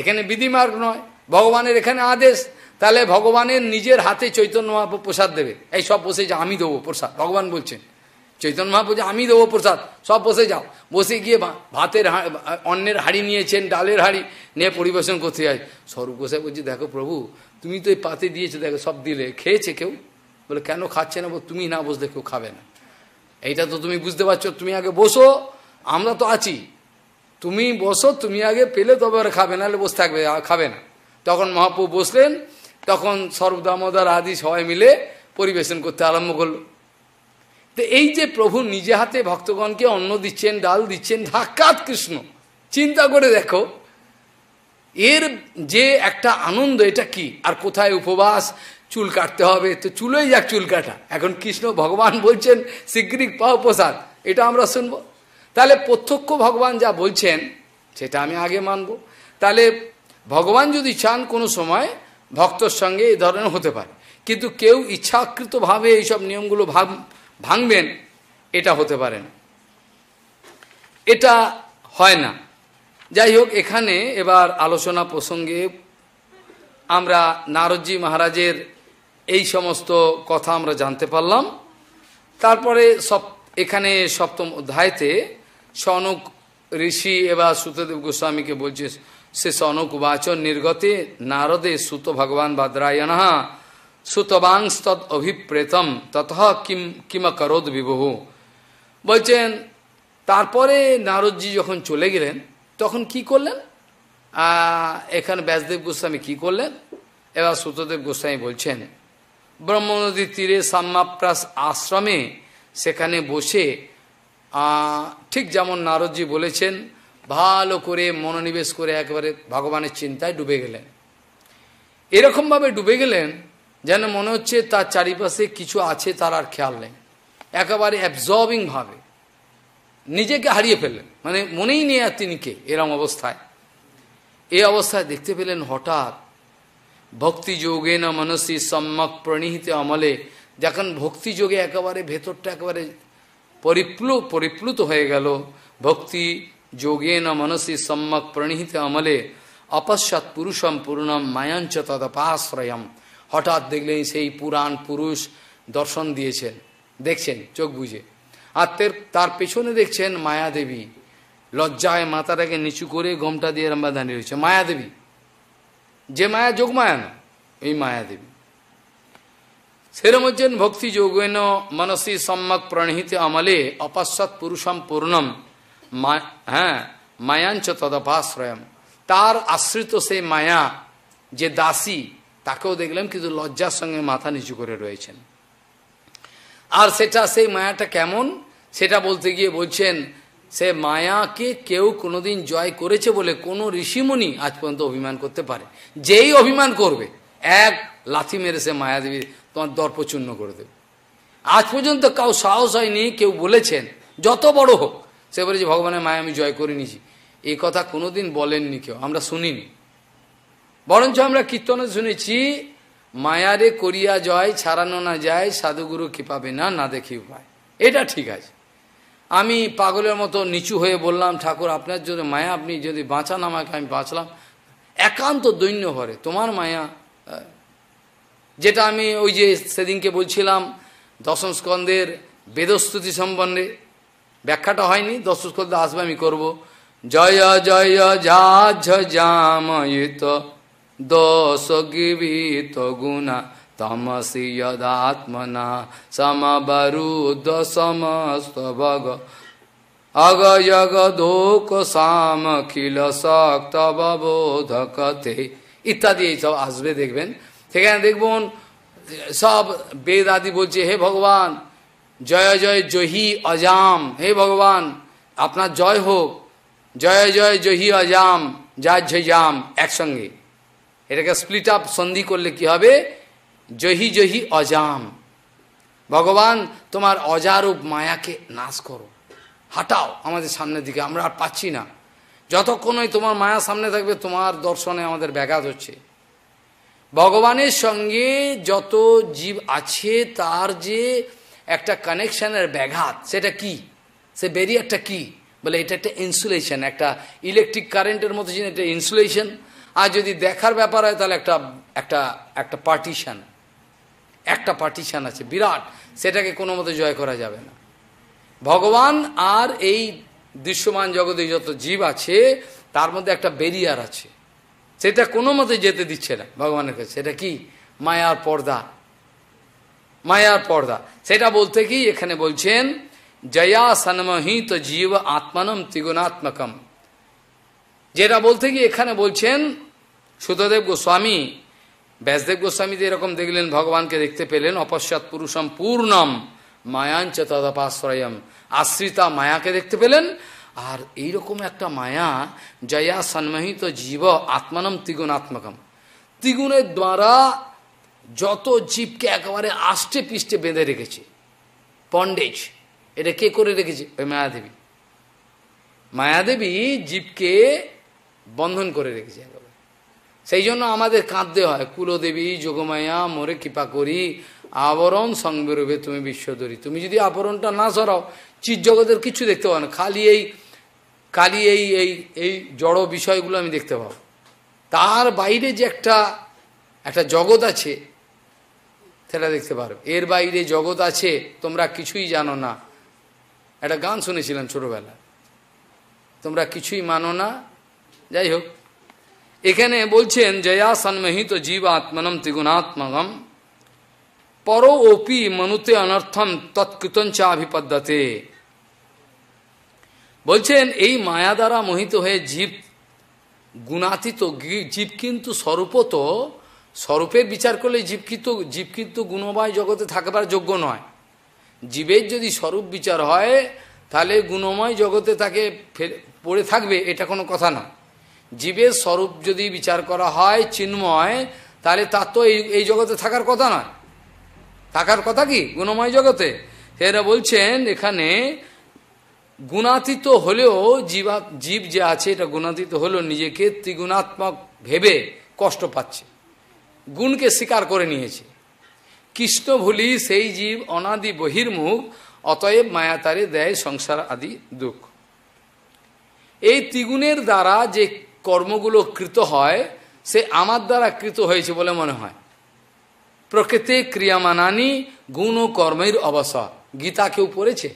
এখানে বিধিমার্গ নয় ভগবানের এখানে আদেশ তাহলে ভগবানের নিজের হাতে চৈতন্য মহাপ্রভু প্রসাদ দেবে এই সব বসে যা আমি দেবো প্রসাদ ভগবান বলছেন চৈতন্য মহাপ্রভু আমি দেবো প্রসাদ সব বসে যাও বসে গিয়ে ভাতের অন্যের হাড়ি নিয়েছেন ডালের হাড়ি নিয়ে পরিবেশন করতে যায় স্বরূপ গোসাই বলছি দেখো প্রভু তুমি তো এই পাতে দিয়েছো দেখো সব দিলে খেয়েছে কেউ বলে কেন খাচ্ছে না তুমি না বসলে কেউ খাবে না এইটা তো তুমি বুঝতে পারছো তুমি আগে বসো আমরা তো আছি তুমি বসো তুমি আগে পেলে তবে খাবে খাবে হলে বসে থাকবে খাবে না তখন মহাপ্রু বসলেন তখন সর্বদামোদর আদি সবাই মিলে পরিবেশন করতে আরম্ভ করলো তো এই যে প্রভু নিজে হাতে ভক্তগণকে অন্ন দিচ্ছেন ডাল দিচ্ছেন ধাক্কা কৃষ্ণ চিন্তা করে দেখো এর যে একটা আনন্দ এটা কি আর কোথায় উপবাস চুল কাটতে হবে তো চুলোই যাক চুল কাটা এখন কৃষ্ণ ভগবান বলছেন শীঘ্রিক পাও প্রসাদ এটা আমরা শুনব তাহলে প্রত্যক্ষ ভগবান যা বলছেন সেটা আমি আগে মানব তাহলে ভগবান যদি চান কোনো সময় ভক্তর সঙ্গে এই ধরনের হতে পারে কিন্তু কেউ ইচ্ছাকৃতভাবে এইসব নিয়মগুলো ভাব ভাঙবেন এটা হতে পারে না এটা হয় না যাই হোক এখানে এবার আলোচনা প্রসঙ্গে আমরা নারদজি মহারাজের এই সমস্ত কথা আমরা জানতে পারলাম তারপরে সব এখানে সপ্তম অধ্যায়তে সনক ঋষি এবার সুতদেব গোস্বামীকে বলছে সে সনকুবাচ নির্গতে নারদে সুত ভগবান ভদ্রায়ণ তৎ অভিপ্রেতম তত কিম কিমকরোদ বিবহ বলছেন তারপরে নারদজি যখন চলে গেলেন তখন কি করলেন এখানে ব্যাসদেব গোস্বামী কি করলেন এবার সুতদেব গোস্বামী বলছেন ব্রহ্ম নদীর তীরে সাম্মাপ্রাস আশ্রমে সেখানে বসে ঠিক যেমন নারদজি বলেছেন ভালো করে মনোনিবেশ করে একবারে ভগবানের চিন্তায় ডুবে গেলেন এরকমভাবে ডুবে গেলেন যেন মনে হচ্ছে তার চারিপাশে কিছু আছে তার আর খেয়াল নেই একেবারে অ্যাবজর্বিংভাবে নিজেকে হারিয়ে ফেললেন মানে মনেই নেই আর তিনি কে এরম অবস্থায় এই অবস্থায় দেখতে পেলেন হঠাৎ ভক্তিযোগে না মনসি সম্মক প্রণীহিত অমলে যখন ভক্তিযোগে একেবারে ভেতরটা একেবারে পরিপ্লু পরিপ্লুত হয়ে গেল ভক্তি যোগে ন মনসি সম্যক প্রণীহিত আমলে অপশ্চাৎ পুরুষম পূর্ণম মায়াঞ্চ তদপাশ্রয়ম হঠাৎ দেখলেন সেই পুরাণ পুরুষ দর্শন দিয়েছেন দেখছেন চোখ বুঝে আর তার পেছনে দেখছেন মায়াদেবী লজ্জায় মাথাটাকে নিচু করে গমটা দিয়ে রাম্বা দাঁড়িয়ে রয়েছে মায়াদেবী যে মায়া যোগ মায়া না এই মায়াদেবী সেরম হচ্ছেন ভক্তি যোগেন মনসি সম্যক প্রণহিত আমলে অপশ্চাৎ পুরুষম পূর্ণম হ্যাঁ মায়াঞ্চ তদপাশ্রয়ম তার আশ্রিত সেই মায়া যে দাসী তাকেও দেখলাম কিন্তু লজ্জার সঙ্গে মাথা নিচু করে রয়েছেন আর সেটা সেই মায়াটা কেমন সেটা বলতে গিয়ে বলছেন সে মায়াকে কেউ কোনোদিন জয় করেছে বলে কোনো ঋষিমণি আজ পর্যন্ত অভিমান করতে পারে যেই অভিমান করবে এক লাথি মেরে সে মায়াদেবী তোমার দর্পচূর্ণ করে দেবে আজ পর্যন্ত কাউ সাহস হয়নি কেউ বলেছেন যত বড় হোক সে বলে যে ভগবানের মায়া আমি জয় করে নিয়েছি এই কথা কোনোদিন বলেননি কেউ আমরা শুনিনি বরঞ্চ আমরা কীর্তনে শুনেছি মায়ারে করিয়া জয় ছাড়ানো না যায় সাধুগুরু কি পাবে না না দেখি উপায় এটা ঠিক আছে আমি পাগলের মতো নিচু হয়ে বললাম ঠাকুর আপনার যদি মায়া আপনি যদি বাঁচান আমাকে আমি বাঁচলাম একান্ত দৈন্য ভরে তোমার মায়া যেটা আমি ওই যে সেদিনকে বলছিলাম দশম স্কন্ধের বেদস্তুতি সম্বন্ধে ব্যাখ্যাটা হয়নি দশ করতে আসবে আমি করব জয় জয় ঝামিত দশ গিবিত গুণা তমসি আত্মনা সমবরুদ সমস্ত ভগ খিল শক্ত সক্তববোধ কথে ইত্যাদি এইসব আসবে দেখবেন সেখানে দেখবেন সব বেদ আদি বলছে হে ভগবান জয় জয় জহি অজাম হে ভগবান আপনার জয় হোক জয় জয় জহি অজাম যা ঝজাম একসঙ্গে এটাকে স্প্লিট আপ সন্ধি করলে কি হবে জহি জহি অজাম ভগবান তোমার অজারূপ মায়াকে নাশ করো হাটাও আমাদের সামনের দিকে আমরা আর পাচ্ছি না যতক্ষণই তোমার মায়া সামনে থাকবে তোমার দর্শনে আমাদের ব্যাঘাত হচ্ছে ভগবানের সঙ্গে যত জীব আছে তার যে একটা কানেকশানের ব্যাঘাত সেটা কি সে ব্যারিয়ারটা কি বলে এটা একটা ইনসুলেশন একটা ইলেকট্রিক কারেন্টের মতো জিনিস একটা ইনসুলেশন আর যদি দেখার ব্যাপার হয় তাহলে একটা একটা একটা পার্টিশান একটা পার্টিশান আছে বিরাট সেটাকে কোনো মতো জয় করা যাবে না ভগবান আর এই দৃশ্যমান জগতে যত জীব আছে তার মধ্যে একটা বেরিয়ার আছে সেটা কোনো মতে যেতে দিচ্ছে না ভগবানের কাছে সেটা কি মায়ার পর্দা মায়ার পর্দা সেটা বলতে কি এখানে বলছেন জয়া সন্মহিত জীব আত্মানম ত্রিগুণাত্মকম যেটা বলতে কি এখানে বলছেন সুতদেব গোস্বামী ব্যাসদেব গোস্বামী এরকম দেখলেন ভগবানকে দেখতে পেলেন অপশ্চাৎ পুরুষম পূর্ণম মায়াঞ্চ তদপাশ্রয়ম আশ্রিতা মায়াকে দেখতে পেলেন আর এইরকম একটা মায়া জয়া সন্মহিত জীব আত্মানম ত্রিগুণাত্মকম ত্রিগুণের দ্বারা যত জীবকে একেবারে আষ্টে পিষ্টে বেঁধে রেখেছে পন্ডেজ এটা কে করে রেখেছে ওই মায়াদেবী মায়াদেবী জীবকে বন্ধন করে রেখেছে একেবারে সেই জন্য আমাদের কাঁদতে হয় কুলদেবী যোগমায়া মোরে কৃপা করি আবরণ সংবেরবে তুমি বিশ্বধরি তুমি যদি আবরণটা না সরাও জগতের কিছু দেখতে পাও না খালি এই খালি এই এই এই জড় বিষয়গুলো আমি দেখতে পাবো তার বাইরে যে একটা একটা জগৎ আছে সেটা দেখতে পারো এর বাইরে জগৎ আছে তোমরা কিছুই জানো না একটা গান শুনেছিলাম ছোটবেলা তোমরা কিছুই মানো না যাই হোক এখানে বলছেন জয়া সন্মহিত জীব আত্মনম ত্রিগুণাত্মগম পর ওপি মনুতে অনর্থম তৎকৃতঞ্চা অভিপদ্যতে বলছেন এই মায়া দ্বারা মোহিত হয়ে জীব গুণাতীত জীব কিন্তু স্বরূপত স্বরূপের বিচার করলে জীবকৃত জীবকৃত গুণময় জগতে থাকবার যোগ্য নয় জীবের যদি স্বরূপ বিচার হয় তাহলে গুণময় জগতে তাকে পড়ে থাকবে এটা কোনো কথা না জীবের স্বরূপ যদি বিচার করা হয় চিন্ময় তাহলে তার তো এই এই জগতে থাকার কথা নয় থাকার কথা কি গুণময় জগতে এরা বলছেন এখানে গুণাতীত হলেও জীবা জীব যে আছে এটা গুণাতীত হলেও নিজেকে ত্রিগুণাত্মক ভেবে কষ্ট পাচ্ছে গুণকে স্বীকার করে নিয়েছে কৃষ্ণ ভুলি সেই জীব অনাদি বহির্মুখ অতএব মায়া দেয় সংসার আদি দুঃখ এই ত্রিগুণের দ্বারা যে কর্মগুলো কৃত হয় সে আমার দ্বারা কৃত হয়েছে বলে মনে হয় প্রকৃতি ক্রিয়ামানানি গুণ ও কর্মের অবসর গীতা কেউ পড়েছে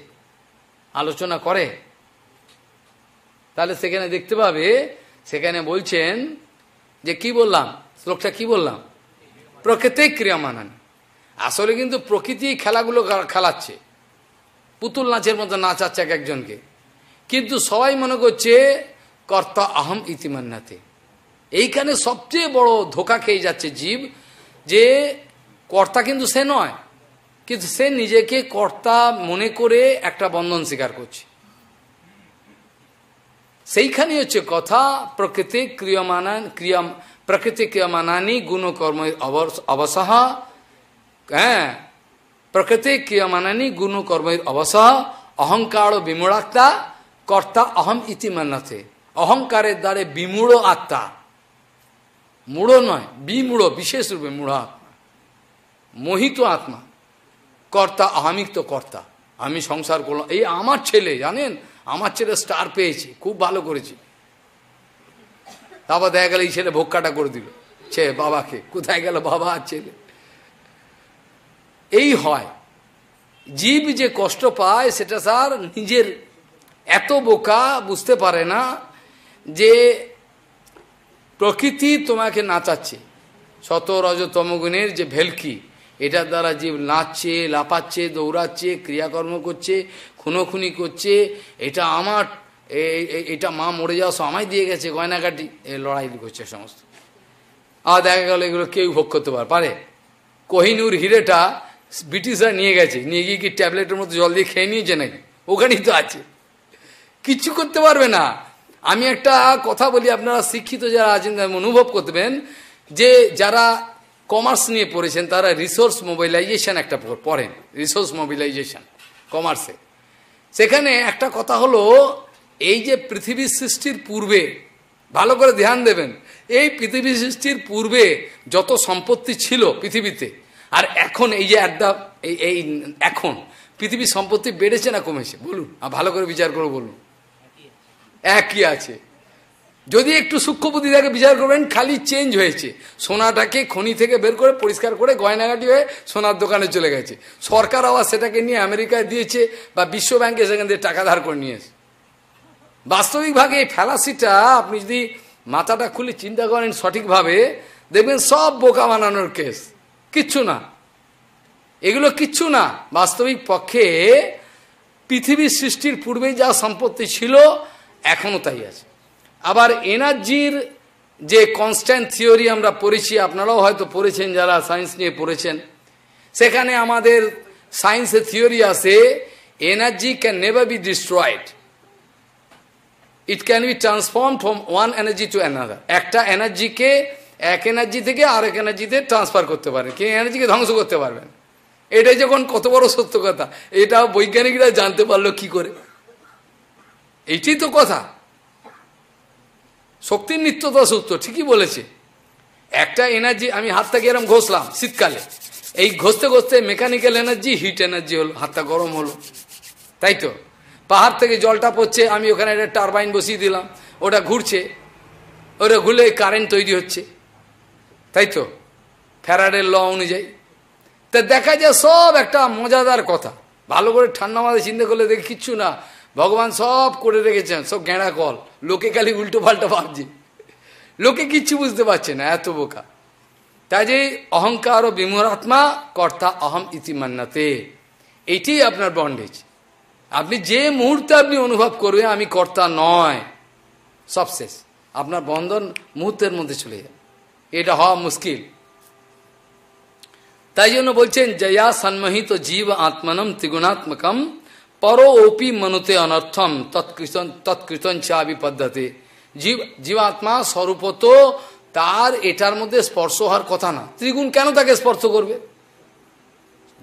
আলোচনা করে তাহলে সেখানে দেখতে পাবে সেখানে বলছেন যে কি বললাম শ্লোকটা কি বললাম প্রকৃতি ক্রিয়ামানান আসলে কিন্তু প্রকৃতি খেলাগুলো খেলাচ্ছে পুতুল নাচের মতো নাচাচ্ছে এক একজনকে কিন্তু সবাই মনে করছে কর্তা আহম ইতিমান্নাতে এইখানে সবচেয়ে বড় ধোকা খেয়ে যাচ্ছে জীব যে কর্তা কিন্তু সে নয় কিন্তু সে নিজেকে কর্তা মনে করে একটা বন্ধন স্বীকার করছে সেইখানে হচ্ছে কথা প্রকৃতি ক্রিয়মানান ক্রিয়া प्रकृति के मानानी गुण হ্যাঁ প্রকৃতি प्रकृति के मानानी गुण कर्म अवसह अहंकार কর্তা অহম ইতি মানাতে অহংকারের দ্বারে বিমূড় আত্মা মূঢ় নয় বিমূঢ় বিশেষ রূপে মূড় আত্মা মোহিত আত্মা কর্তা অহামিক্ত কর্তা আমি সংসার করলাম এই আমার ছেলে জানেন আমার ছেলে স্টার পেয়েছে খুব ভালো করেছে তারপর দেখা গেল এই ছেলে ভোক্কাটা করে দিল ছে বাবাকে কোথায় গেল বাবা আর ছেলে এই হয় জীব যে কষ্ট পায় সেটা স্যার নিজের এত বোকা বুঝতে পারে না যে প্রকৃতি তোমাকে নাচাচ্ছে শত রজতমগুণের যে ভেলকি এটার দ্বারা জীব নাচছে লাপাচ্ছে দৌড়াচ্ছে ক্রিয়াকর্ম করছে খুনোখুনি করছে এটা আমার এটা মা মরে যাওয়া সময় দিয়ে গেছে গয়নাকাটি এ লড়াই করছে সমস্ত আর দেখা গেল এগুলো কেউ ভোগ করতে পারে কোহিনুর হিরেটা ব্রিটিশরা নিয়ে গেছে নিয়ে গিয়ে কি ট্যাবলেটের মতো জল দিয়ে খেয়ে নিয়েছে নাকি ওখানেই তো আছে কিচ্ছু করতে পারবে না আমি একটা কথা বলি আপনারা শিক্ষিত যারা আছেন অনুভব করবেন যে যারা কমার্স নিয়ে পড়েছেন তারা রিসোর্স মোবিলাইজেশন একটা পড়েন রিসোর্স মোবিলাইজেশন কমার্সে সেখানে একটা কথা হলো এই যে পৃথিবী সৃষ্টির পূর্বে ভালো করে ধ্যান দেবেন এই পৃথিবী সৃষ্টির পূর্বে যত সম্পত্তি ছিল পৃথিবীতে আর এখন এই যে অ্যাট এই এখন পৃথিবীর সম্পত্তি বেড়েছে না কমেছে বলুন আর ভালো করে বিচার করে বলুন একই আছে যদি একটু সূক্ষ্ম বুদ্ধি থাকে বিচার করবেন খালি চেঞ্জ হয়েছে সোনাটাকে খনি থেকে বের করে পরিষ্কার করে গয়নাগাটি হয়ে সোনার দোকানে চলে গেছে সরকার আবার সেটাকে নিয়ে আমেরিকায় দিয়েছে বা বিশ্ব ব্যাংকে সেখান থেকে টাকা ধার করে নিয়েছে বাস্তবিকভাবে এই ফ্যালাসিটা আপনি যদি মাথাটা খুলে চিন্তা করেন সঠিকভাবে দেখবেন সব বোকা বানানোর কেস কিচ্ছু না এগুলো কিচ্ছু না বাস্তবিক পক্ষে পৃথিবীর সৃষ্টির পূর্বেই যা সম্পত্তি ছিল এখনও তাই আছে আবার এনার্জির যে কনস্ট্যান্ট থিওরি আমরা পড়েছি আপনারাও হয়তো পড়েছেন যারা সায়েন্স নিয়ে পড়েছেন সেখানে আমাদের সায়েন্সের থিওরি আছে energy can never be destroyed it can be transform from one energy to another একটা এনার্জিকে এক এনার্জি থেকে আরেক এনার্জিতে ট্রান্সফার করতে পারেন কে এনার্জিকে ধ্বংস করতে পারবেন এটাই যখন কত বড় সত্য কথা এটা বৈজ্ঞানিকরা জানতে পারলো কি করে এইটাই তো কথা শক্তির নিত্যতা সত্য ঠিকই বলেছে একটা এনার্জি আমি হাতটাকে এরম ঘষলাম শীতকালে এই ঘষতে ঘষতে মেকানিক্যাল এনার্জি হিট এনার্জি হলো হাতটা গরম হলো তাই তো পাহাড় থেকে জলটা পড়ছে আমি ওখানে একটা টারবাইন বসিয়ে দিলাম ওটা ঘুরছে ওটা ঘুরলে কারেন্ট তৈরি হচ্ছে তাই তো ফ্যারাডের ল অনুযায়ী তা দেখা যায় সব একটা মজাদার কথা ভালো করে ঠান্ডা মাথায় চিন্তা করলে দেখে কিচ্ছু না ভগবান সব করে রেখেছেন সব গেঁড়া কল লোকে খালি উল্টো পাল্টা ভাবছে লোকে কিচ্ছু বুঝতে পারছে না এত বোকা তাই যে অহংকার ও বিমরাত্মা কর্তা অহম ইতিমান্নাতে মান্নাতে এইটি আপনার বন্ডেজ আপনি যে মুহূর্তে আপনি অনুভব করবেন আমি কর্তা নয় সব শেষ আপনার বন্ধন মুহূর্তের মধ্যে চলে যাবে এটা হওয়া মুশকিল তাই জন্য বলছেন জয়া সন্মোহিত জীব আত্মনম ত্রিগুণাত্মকম পর ওপি মনুতে অনর্থম তৎকৃতন তৎকৃতন চাবি পদ্ধতি জীব জীবাত্মা স্বরূপত তার এটার মধ্যে স্পর্শ হওয়ার কথা না ত্রিগুণ কেন তাকে স্পর্শ করবে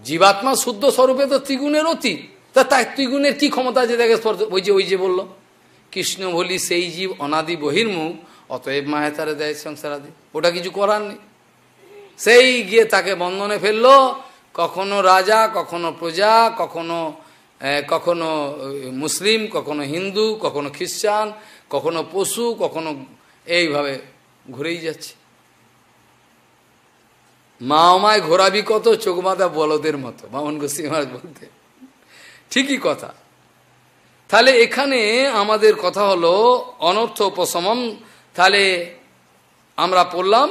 জীবাত্মা শুদ্ধ স্বরূপে তো ত্রিগুণের অতীত তা তাই ত্রিগুণের কি ক্ষমতা আছে তাকে স্পর্শ ওই যে ওই যে বললো কৃষ্ণ বলি সেই জীব অনাদি বহির্মুখ অতএব মায়া তারা দেয় সংসার আদি ওটা কিছু করার নেই সেই গিয়ে তাকে বন্ধনে ফেললো কখনো রাজা কখনো প্রজা কখনো কখনো মুসলিম কখনো হিন্দু কখনো খ্রিস্টান কখনো পশু কখনো এইভাবে ঘুরেই যাচ্ছে মা আমায় ঘোরাবি কত চোখ মাথা বলদের মতো বামন গোস্বী মহারাজ বলতে ঠিকই কথা তাহলে এখানে আমাদের কথা হলো অনর্থ উপশমম তাহলে আমরা পড়লাম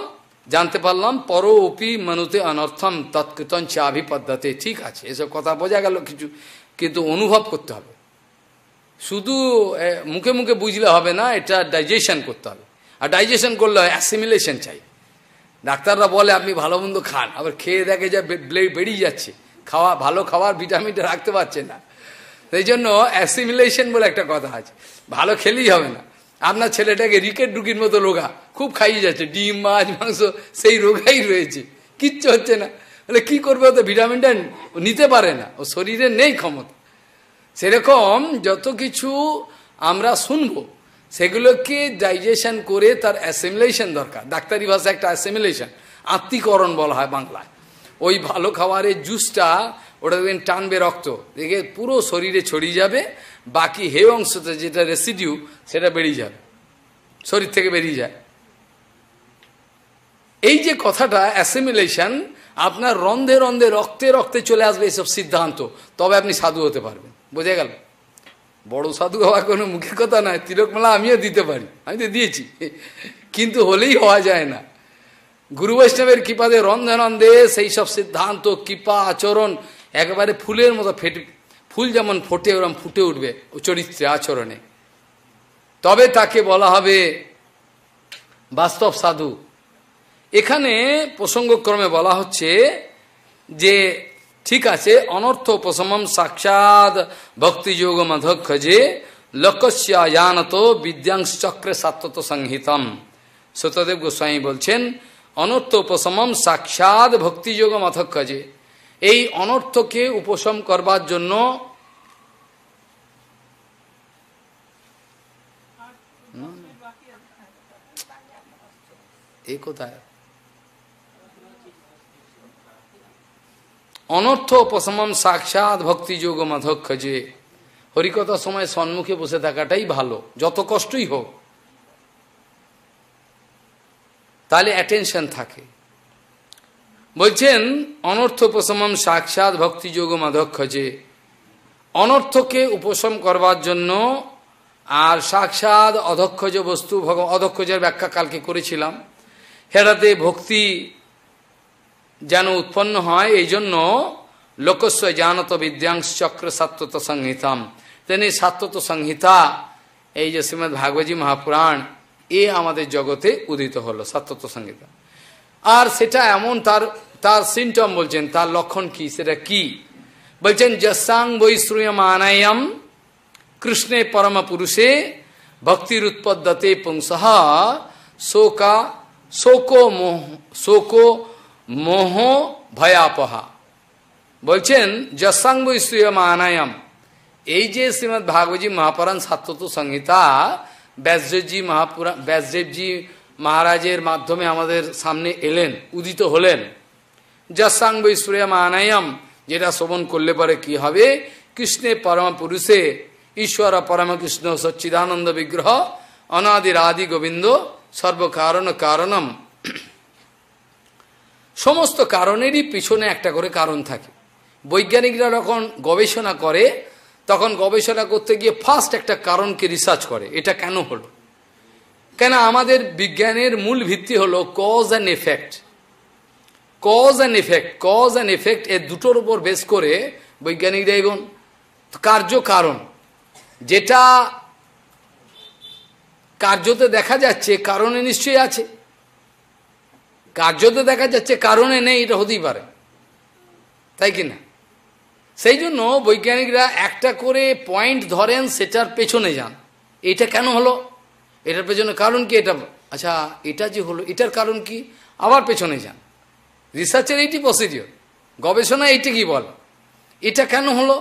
জানতে পারলাম পর অপি মনুতে অনর্থম তৎকৃতন চাভি পদ্ধতি ঠিক আছে এসব কথা বোঝা গেল কিছু কিন্তু অনুভব করতে হবে শুধু মুখে মুখে বুঝলে হবে না এটা ডাইজেশন করতে হবে আর ডাইজেশন করলে হয় অ্যাসিমিলেশন চাই ডাক্তাররা বলে আপনি ভালো মন্দ খান আবার খেয়ে দেখে যা বেরিয়ে যাচ্ছে খাওয়া ভালো খাওয়ার ভিটামিনটা রাখতে পারছে না সেই জন্য অ্যাসিমিলেশন বলে একটা কথা আছে ভালো খেলেই হবে না আপনার ছেলেটাকে রিকেট ডুকির মতো রোগা খুব খাইয়ে যাচ্ছে ডিম মাছ মাংস সেই রোগাই রয়েছে কিচ্ছু হচ্ছে না তাহলে কি করবে তো ভিটামিনটা নিতে পারে না ও শরীরে নেই ক্ষমতা সেরকম যত কিছু আমরা শুনব সেগুলোকে ডাইজেশন করে তার অ্যাসিমিলেশন দরকার ডাক্তারি ভাষা একটা অ্যাসিমিলেশন আত্মীকরণ বলা হয় বাংলায় ওই ভালো খাবারের জুসটা ওটা দেখবেন টানবে রক্ত দেখে পুরো শরীরে ছড়িয়ে যাবে বাকি হে অংশতে যেটা রেসিডিউ সেটা বেরিয়ে যাবে শরীর থেকে বেরিয়ে যায় এই যে কথাটা অ্যাসিমিলেশন আপনার রন্ধে রন্ধে রক্তে রক্তে চলে আসবে এইসব সিদ্ধান্ত তবে আপনি সাধু হতে পারবেন বোঝা গেল বড় সাধু হওয়া কোনো মুখের কথা নয় তিলকমালা আমিও দিতে পারি আমি তো দিয়েছি কিন্তু হলেই হওয়া যায় না গুরু বৈষ্ণবের কৃপাতে রন্ধে রন্ধে সেই সব সিদ্ধান্ত কৃপা আচরণ একেবারে ফুলের মতো ফেটে ফুল যেমন ফোটে ওরম ফুটে উঠবে ও চরিত্রে আচরণে তবে তাকে বলা হবে বাস্তব সাধু এখানে প্রসঙ্গক্রমে বলা হচ্ছে যে ঠিক আছে অনর্থ উপশমম সাক্ষাৎ ভক্তিযোগ মধক্ষজে যে লক্ষ্যানত বিদ্যাংশক্রে সাত্তত সংহিতম সত্যদেব গোস্বামী বলছেন অনর্থ উপশমম সাক্ষাৎ ভক্তিযোগ যে এই অনর্থকে উপশম করবার জন্য কোথায় অনর্থ উপশমম সাক্ষাৎ ভক্তিযোগ মাধক্ষ যে হরিকতার সময় সম্মুখে বসে থাকাটাই ভালো যত কষ্টই হোক তাহলে অ্যাটেনশন থাকে বলছেন অনর্থ উপশমম সাক্ষাৎ ভক্তিযোগ মাধক্ষজে অনর্থকে উপশম করবার জন্য আর সাক্ষাৎ অধক্ষজ বস্তু ভগ অধক্ষজের ব্যাখ্যা কালকে করেছিলাম হেরাতে ভক্তি যেন উৎপন্ন হয় এই জন্য লোকস্ব জানত বিদ্যাংশ চক্র সাত্যত সংহিতাম তেন এই সংহিতা এই যে শ্রীমদ ভাগবতী মহাপুরাণ এ আমাদের জগতে উদিত হলো সাত্যত সংহিতা আর সেটা এমন তার তার সিমটম বলছেন তার লক্ষণ কি সেটা কি বলছেন যসাং বৈশ্রুয়ম আনায়াম কৃষ্ণে পরম পুরুষে ভক্তির উৎপদ্যতে পুংসহ শোকা শোকো মোহ শোকো মোহ ভয়াপহা বলছেন যসাং বৈশ্রুয়ম আনায়াম এই যে শ্রীমদ ভাগবতী মহাপুরাণ সাতত সংহিতা ব্যাসদেবজি মহাপুরা ব্যাসদেবজি মহারাজের মাধ্যমে আমাদের সামনে এলেন উদিত হলেন যসাঙ্গ আনায়াম যেটা শ্রবণ করলে পরে কি হবে কৃষ্ণে পরম পুরুষে ঈশ্বর পরমকৃষ্ণ সচ্চিদানন্দ বিগ্রহ অনাদির আদি গোবিন্দ সর্বকারণ কারণম সমস্ত কারণেরই পিছনে একটা করে কারণ থাকে বৈজ্ঞানিকরা যখন গবেষণা করে তখন গবেষণা করতে গিয়ে ফার্স্ট একটা কারণকে রিসার্চ করে এটা কেন হলো কেন আমাদের বিজ্ঞানের মূল ভিত্তি হলো cause and effect cause and effect cause and effect এর দুটোর উপর বেশ করে বৈজ্ঞানিক দেখুন কার্য কারণ যেটা কার্যতে দেখা যাচ্ছে কারণে নিশ্চয়ই আছে কার্যতে দেখা যাচ্ছে কারণে নেই এটা হতেই পারে তাই কি না সেই জন্য বৈজ্ঞানিকরা একটা করে পয়েন্ট ধরেন সেটার পেছনে যান এটা কেন হলো এটার পেছনে কারণ কি এটা আচ্ছা এটা যে হলো এটার কারণ কি আবার পেছনে যান রিসার্চের এইটি প্রসিডিওর গবেষণা এইটি কি বল এটা কেন হলো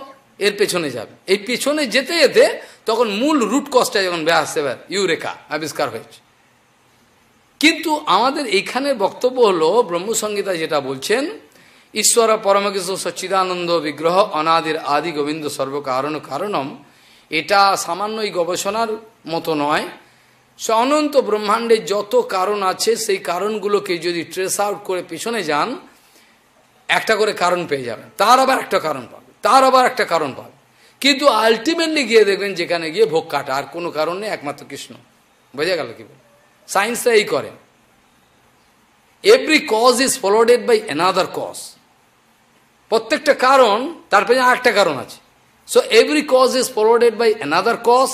এর পেছনে যাবে এই পেছনে যেতে যেতে তখন মূল রুট কস্টটা যখন ব্যয় আসতে পারে ইউরেকা আবিষ্কার হয়েছে কিন্তু আমাদের এইখানে বক্তব্য হলো ব্রহ্মসংগীতা যেটা বলছেন ঈশ্বর পরমকৃষ্ণ সচ্চিদানন্দ বিগ্রহ অনাদির আদি গোবিন্দ সর্বকারণ কারণম এটা সামান্য এই গবেষণার মতো নয় সে অনন্ত ব্রহ্মাণ্ডে যত কারণ আছে সেই কারণগুলোকে যদি ট্রেস আউট করে পিছনে যান একটা করে কারণ পেয়ে যাবেন তার আবার একটা কারণ পাবে তার আবার একটা কারণ পাবে কিন্তু আলটিমেটলি গিয়ে দেখবেন যেখানে গিয়ে ভোগ কাটা আর কোনো কারণ নেই একমাত্র কৃষ্ণ বোঝা গেল কি বল সায়েন্সটা এই করে every cause is followed by another cause প্রত্যেকটা কারণ তার পেছনে একটা কারণ আছে so every cause is followed by another cause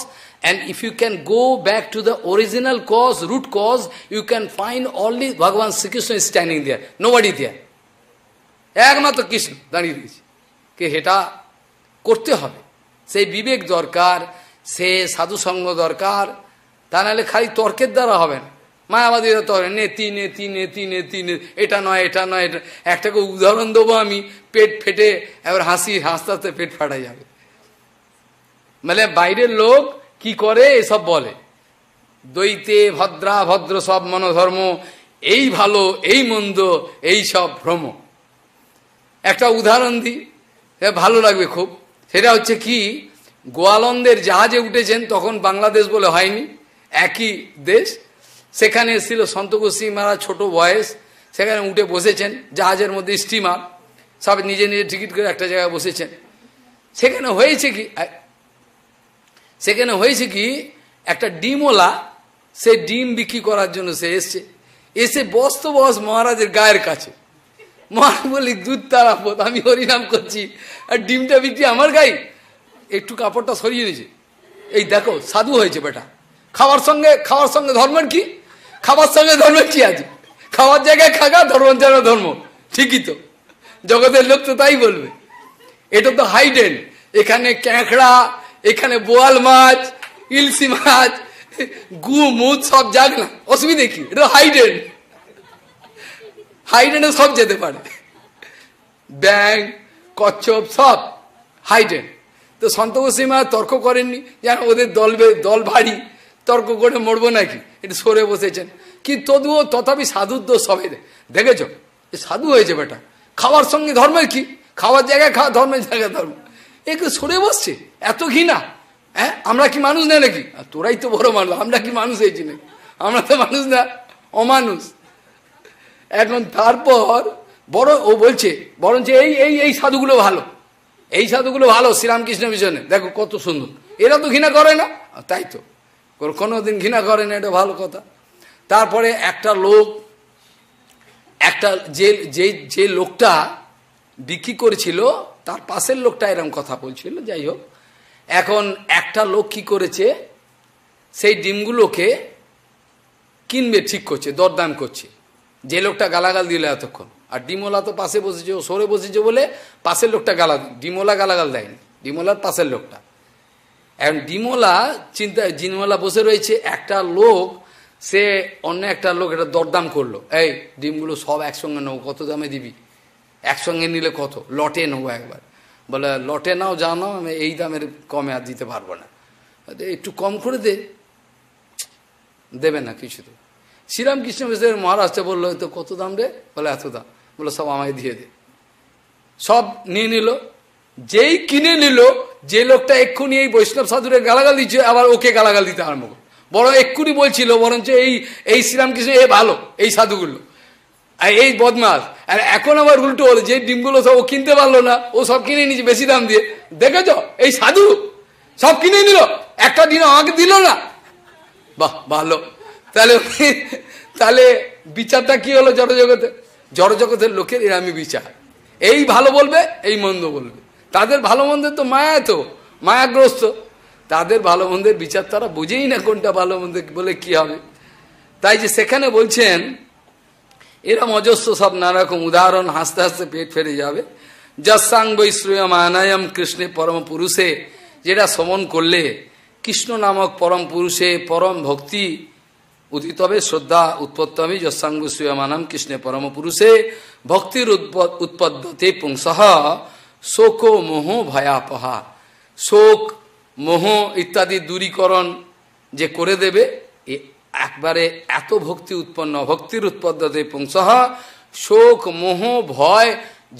And if you can go back to the original cause, root cause, you can find only Bhagavan Sri Krishna is standing there. Nobody there. একমাত্র কৃষ্ণ দাঁড়িয়ে রয়েছে কে সেটা করতে হবে সেই বিবেক দরকার সে সাধুসঙ্গ দরকার তা নাহলে খালি তর্কের দ্বারা হবে না মায়াবাদীরা তর্ক নেতি নেতি নেতি নেতি এটা নয় এটা নয় এটা একটাকে উদাহরণ দেবো আমি পেট ফেটে এবার হাসি হাসতে হাসতে পেট ফাটা যাবে মানে বাইরের লোক কি করে এসব বলে দৈতে ভদ্রা ভদ্র সব মনোধর্ম এই ভালো এই মন্দ এই সব ভ্রম একটা উদাহরণ দিই ভালো লাগবে খুব সেটা হচ্ছে কি গোয়ালন্দের জাহাজে উঠেছেন তখন বাংলাদেশ বলে হয়নি একই দেশ সেখানে এসেছিল সন্ত মারা ছোট বয়স সেখানে উঠে বসেছেন জাহাজের মধ্যে স্টিমার সব নিজে নিজে টিকিট করে একটা জায়গায় বসেছেন সেখানে হয়েছে কি সেখানে হয়েছে কি একটা ডিমওয়ালা সে ডিম বিক্রি করার জন্য সে এসছে এসে বস্ত বস মহারাজের গায়ের কাছে মহারাজ বলি দুধ তার আপদ আমি হরিনাম করছি আর ডিমটা বিক্রি আমার গায়ে একটু কাপড়টা সরিয়ে নিয়েছে এই দেখো সাধু হয়েছে বেটা খাওয়ার সঙ্গে খাওয়ার সঙ্গে ধর্মের কি খাবার সঙ্গে ধর্মের কি আছে খাওয়ার জায়গায় খাগা ধর্ম যেন ধর্ম ঠিকই তো জগতের লোক তো তাই বলবে এটা তো হাইডেন এখানে ক্যাঁকড়া এখানে বোয়াল মাছ ইলসি মাছ গু মুদ সব যাক না অসুবিধে কি এটা হাইডেন হাইডেন সব যেতে পারে ব্যাং কচ্ছপ সব হাইডেন তো সন্ত গোসিমা তর্ক করেননি যেন ওদের দল দল ভারী তর্ক করে মরবো নাকি এটা সরে বসেছেন কি তদুও তথাপি সাধুর দোষ সবাই দেখেছ সাধু হয়েছে বেটা খাওয়ার সঙ্গে ধর্মের কি খাওয়ার জায়গায় খাওয়া ধর্মের জায়গায় ধর্ম একে সরে বসছে এত ঘৃণা হ্যাঁ আমরা কি মানুষ না নাকি তোরাই তো বড় মানুষ আমরা কি মানুষ হয়েছি নাকি আমরা তো মানুষ না অমানুষ এখন তারপর বড় ও বলছে বরঞ্চ এই এই এই সাধুগুলো ভালো এই সাধুগুলো ভালো শ্রীরামকৃষ্ণ মিশনে দেখো কত সুন্দর এরা তো ঘৃণা করে না তাই তো কোনোদিন ঘৃণা করে না এটা ভালো কথা তারপরে একটা লোক একটা যে যে যে লোকটা বিক্রি করেছিল তার পাশের লোকটা এরম কথা বলছিল যাই হোক এখন একটা লোক কি করেছে সেই ডিমগুলোকে কিনবে ঠিক করছে দরদাম করছে যে লোকটা গালাগাল দিল এতক্ষণ আর ডিমোলা তো পাশে বসেছে ও সরে বসেছে বলে পাশের লোকটা গালা ডিমোলা গালাগাল দেয়নি ডিমোলার পাশের লোকটা এখন ডিমোলা চিন্তা জিনমোলা বসে রয়েছে একটা লোক সে অন্য একটা লোক এটা দরদাম করলো এই ডিমগুলো সব একসঙ্গে নেবো কত দামে দিবি একসঙ্গে নিলে কত লটে নেবো একবার বলে লটে নাও জানো নাও আমি এই দামের কমে আর দিতে পারবো না একটু কম করে দে দেবে না কিছুতে শ্রীরামকৃষ্ণ মিশ্রের মহারাষ্ট্রে বললো তো কত দাম রে বলে এত দাম বলে সব আমায় দিয়ে দে সব নিয়ে নিল যেই কিনে নিল যে লোকটা এক্ষুনি এই বৈষ্ণব সাধুরে গালাগাল দিচ্ছে আবার ওকে গালাগাল দিতে আরম্ভ করল বড় এক্ষুনি বলছিল বরঞ্চ এই এই শ্রীরামকৃষ্ণ এ ভালো এই সাধুগুলো আর এই বদমাস আর এখন আবার উল্টো হলো যে ডিমগুলো সব ও কিনতে পারলো না ও সব কিনে নিচ্ছে বেশি দাম দিয়ে দেখেছ এই সাধু সব কিনে নিল একটা দিন আমাকে দিল না বাহ ভালো তাহলে তাহলে বিচারটা কি হলো জড়জগতে জড়জগতের লোকের এরামি বিচার এই ভালো বলবে এই মন্দ বলবে তাদের ভালো মন্দের তো মায়া তো মায়াগ্রস্ত তাদের ভালো মন্দের বিচার তারা বুঝেই না কোনটা ভালো মন্দ বলে কি হবে তাই যে সেখানে বলছেন এরম অজস্র সব নানারকম উদাহরণ হাসতে হাসতে পেট ফেরে যাবে যসাঙ্গ আনায়ম কৃষ্ণে পরম পুরুষে যেটা শ্রমণ করলে কৃষ্ণ নামক পরম পুরুষে পরম ভক্তি উদিত হবে শ্রদ্ধা উৎপত্ত হবে যসাঙ্গ শ্রেয়মানাম কৃষ্ণে পরম পুরুষে ভক্তির উৎপদ্যতে পুংসহ শোক মোহ ভয়াপহা শোক মোহ ইত্যাদি দূরীকরণ যে করে দেবে একবারে এত ভক্তি উৎপন্ন ভক্তির উৎপদ্ধতে পৌঁছ শোক মোহ ভয়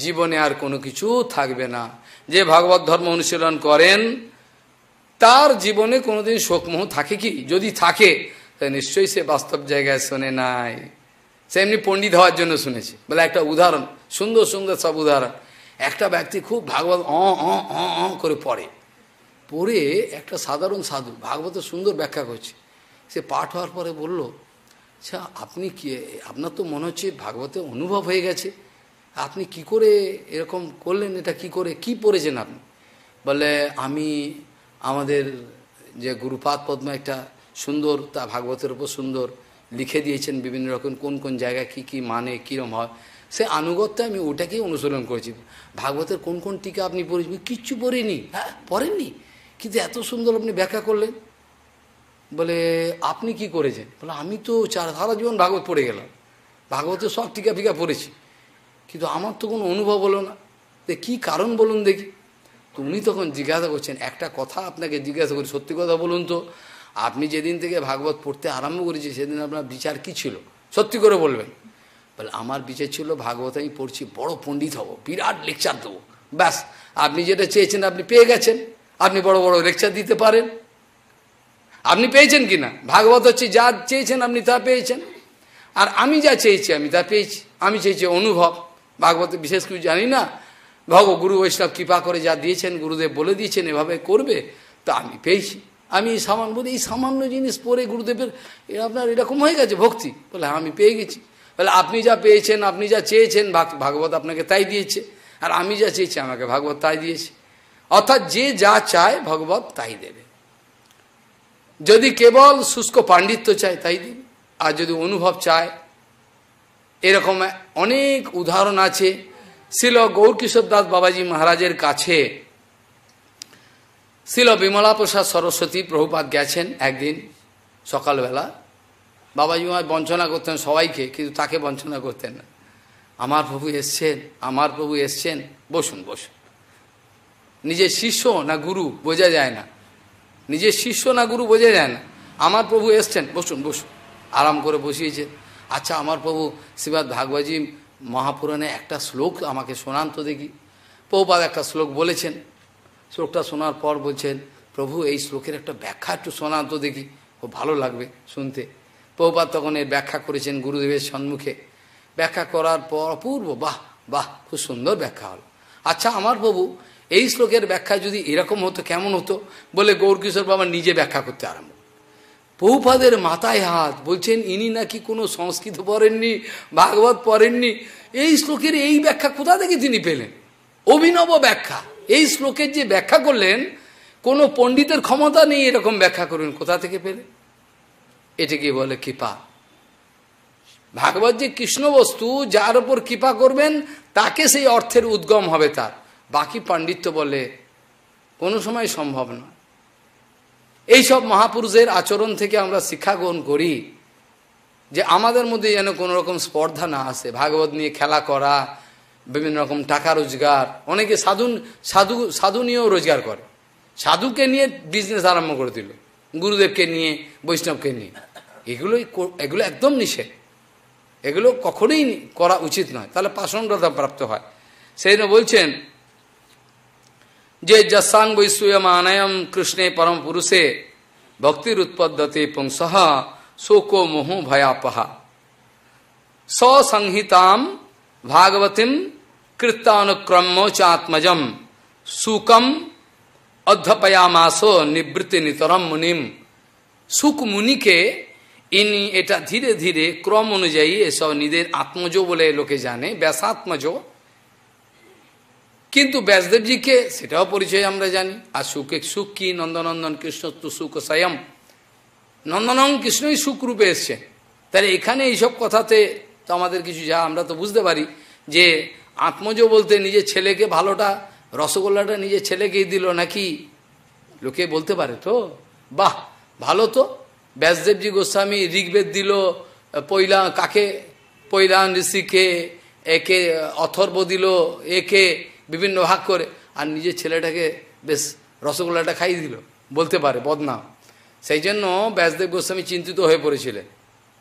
জীবনে আর কোনো কিছু থাকবে না যে ভাগবত ধর্ম অনুশীলন করেন তার জীবনে কোনোদিন শোকমোহ থাকে কি যদি থাকে নিশ্চয়ই সে বাস্তব জায়গায় শোনে নাই সে এমনি পণ্ডিত হওয়ার জন্য শুনেছে বলে একটা উদাহরণ সুন্দর সুন্দর সব উদাহরণ একটা ব্যক্তি খুব ভাগবত অ অ করে পড়ে পড়ে একটা সাধারণ সাধু ভাগবত সুন্দর ব্যাখ্যা করছে সে পাঠ হওয়ার পরে বলল আচ্ছা আপনি কি আপনার তো মনে হচ্ছে ভাগবতে অনুভব হয়ে গেছে আপনি কি করে এরকম করলেন এটা কি করে কি পড়েছেন আপনি বলে আমি আমাদের যে গুরুপাদ পদ্ম একটা সুন্দর তা ভাগবতের উপর সুন্দর লিখে দিয়েছেন বিভিন্ন রকম কোন কোন জায়গায় কি কি মানে কীরম হয় সে আনুগত্য আমি ওটাকেই অনুসরণ করেছি ভাগবতের কোন কোন টিকা আপনি পড়েছেন কিচ্ছু পড়িনি হ্যাঁ পড়েননি কিন্তু এত সুন্দর আপনি ব্যাখ্যা করলেন বলে আপনি কি করেছেন বলে আমি তো চার সারা জীবন ভাগবত পড়ে গেলাম ভাগবতের সব টিকা ফিকা পড়েছি কিন্তু আমার তো কোনো অনুভব হলো না যে কী কারণ বলুন দেখি তো উনি তখন জিজ্ঞাসা করছেন একটা কথা আপনাকে জিজ্ঞাসা করি সত্যি কথা বলুন তো আপনি যেদিন থেকে ভাগবত পড়তে আরম্ভ করেছি সেদিন আপনার বিচার কি ছিল সত্যি করে বলবেন বলে আমার বিচার ছিল ভাগবত আমি পড়ছি বড় পণ্ডিত হব বিরাট লেকচার দেবো ব্যাস আপনি যেটা চেয়েছেন আপনি পেয়ে গেছেন আপনি বড় বড় লেকচার দিতে পারেন আপনি পেয়েছেন কি না ভাগবত হচ্ছে যা চেয়েছেন আপনি তা পেয়েছেন আর আমি যা চেয়েছি আমি তা পেয়েছি আমি চেয়েছি অনুভব ভাগবত বিশেষ কিছু জানি না ভগ গুরু বৈষ্ণব কৃপা করে যা দিয়েছেন গুরুদেব বলে দিয়েছেন এভাবে করবে তা আমি পেয়েছি আমি এই সামান্য এই সামান্য জিনিস পরে গুরুদেবের আপনার এরকম হয়ে গেছে ভক্তি বলে হ্যাঁ, আমি পেয়ে গেছি বলে আপনি যা পেয়েছেন আপনি যা চেয়েছেন ভাগবত আপনাকে তাই দিয়েছে আর আমি যা চেয়েছি আমাকে ভাগবত তাই দিয়েছে অর্থাৎ যে যা চায় ভগবত তাই দেবে যদি কেবল শুষ্ক পাণ্ডিত্য চায় তাই দিন আর যদি অনুভব চায় এরকম অনেক উদাহরণ আছে শিল গৌরকিশোর দাস বাবাজি মহারাজের কাছে শিল বিমলা প্রসাদ সরস্বতী প্রভুপাত গেছেন একদিন সকালবেলা বাবাজি মহারাজ বঞ্চনা করতেন সবাইকে কিন্তু তাকে বঞ্চনা করতেন না আমার প্রভু এসছেন আমার প্রভু এসছেন বসুন বসুন নিজের শিষ্য না গুরু বোঝা যায় না নিজের শিষ্য না গুরু বোঝা যায় না আমার প্রভু এসছেন বসুন বসুন আরাম করে বসিয়েছেন আচ্ছা আমার প্রভু শ্রীবাদ ভাগবতী মহাপুরাণে একটা শ্লোক আমাকে শোনান তো দেখি প্রভুপাদ একটা শ্লোক বলেছেন শ্লোকটা শোনার পর বলছেন প্রভু এই শ্লোকের একটা ব্যাখ্যা একটু শোনান তো দেখি খুব ভালো লাগবে শুনতে প্রভুপাদ তখন এর ব্যাখ্যা করেছেন গুরুদেবের সম্মুখে ব্যাখ্যা করার পর অপূর্ব বাহ বাহ খুব সুন্দর ব্যাখ্যা হল আচ্ছা আমার প্রভু এই শ্লোকের ব্যাখ্যা যদি এরকম হতো কেমন হতো বলে গৌরকিশোর বাবা নিজে ব্যাখ্যা করতে আরম্ভ বহুপাদের মাথায় হাত বলছেন ইনি নাকি কোনো সংস্কৃত পড়েননি ভাগবত পড়েননি এই শ্লোকের এই ব্যাখ্যা কোথা থেকে তিনি পেলেন অভিনব ব্যাখ্যা এই শ্লোকের যে ব্যাখ্যা করলেন কোনো পণ্ডিতের ক্ষমতা নেই এরকম ব্যাখ্যা করুন কোথা থেকে পেলেন এটাকে বলে কৃপা ভাগবত যে কৃষ্ণ বস্তু যার উপর কৃপা করবেন তাকে সেই অর্থের উদ্গম হবে তার বাকি পাণ্ডিত্য বলে কোনো সময় সম্ভব নয় এইসব মহাপুরুষের আচরণ থেকে আমরা শিক্ষা গ্রহণ করি যে আমাদের মধ্যে যেন কোনো রকম স্পর্ধা না আসে ভাগবত নিয়ে খেলা করা বিভিন্ন রকম টাকা রোজগার অনেকে সাধু সাধু সাধু নিয়েও রোজগার করে সাধুকে নিয়ে বিজনেস আরম্ভ করে দিল গুরুদেবকে নিয়ে বৈষ্ণবকে নিয়ে এগুলোই এগুলো একদম নিষেধ এগুলো কখনোই করা উচিত নয় তাহলে পাষণ্ডতা প্রাপ্ত হয় সেই বলছেন जे जसांग वैश्वयमानयम कृष्णे परम पुरुषे भक्ति उत्पद्धते पुंस शोको मोह भयापहा संहिताम भागवतीम कृतानुक्रमो चात्मज सुकम अध्यपयामासो निवृत्ति नितरम मुनिम সুক মুনিকে ইনি এটা धीरे ধীরে ক্রম অনুযায়ী सब निधे आत्मजो बोले लोके जाने व्यसात्मजो কিন্তু ব্যাসদেবজিকে সেটাও পরিচয় আমরা জানি আর সুখে সুখ কি নন্দনন্দন কৃষ্ণ তু সুখ সায়ম নন্দনং কৃষ্ণই সুখরূপে এসছে তাহলে এখানে এইসব কথাতে তো আমাদের কিছু যা আমরা তো বুঝতে পারি যে আত্মজ বলতে নিজের ছেলেকে ভালোটা রসগোল্লাটা নিজের ছেলেকেই দিল নাকি লোকে বলতে পারে তো বাহ ভালো তো ব্যাসদেবজি গোস্বামী ঋগ্বেদ দিল পৈলা কাকে পৈলান ঋষিকে একে অথর্ব দিল একে বিভিন্ন ভাগ করে আর নিজের ছেলেটাকে বেশ রসগোল্লাটা খাইয়ে দিল বলতে পারে বদনাম সেই জন্য ব্যাসদেব গোস্বামী চিন্তিত হয়ে পড়েছিলেন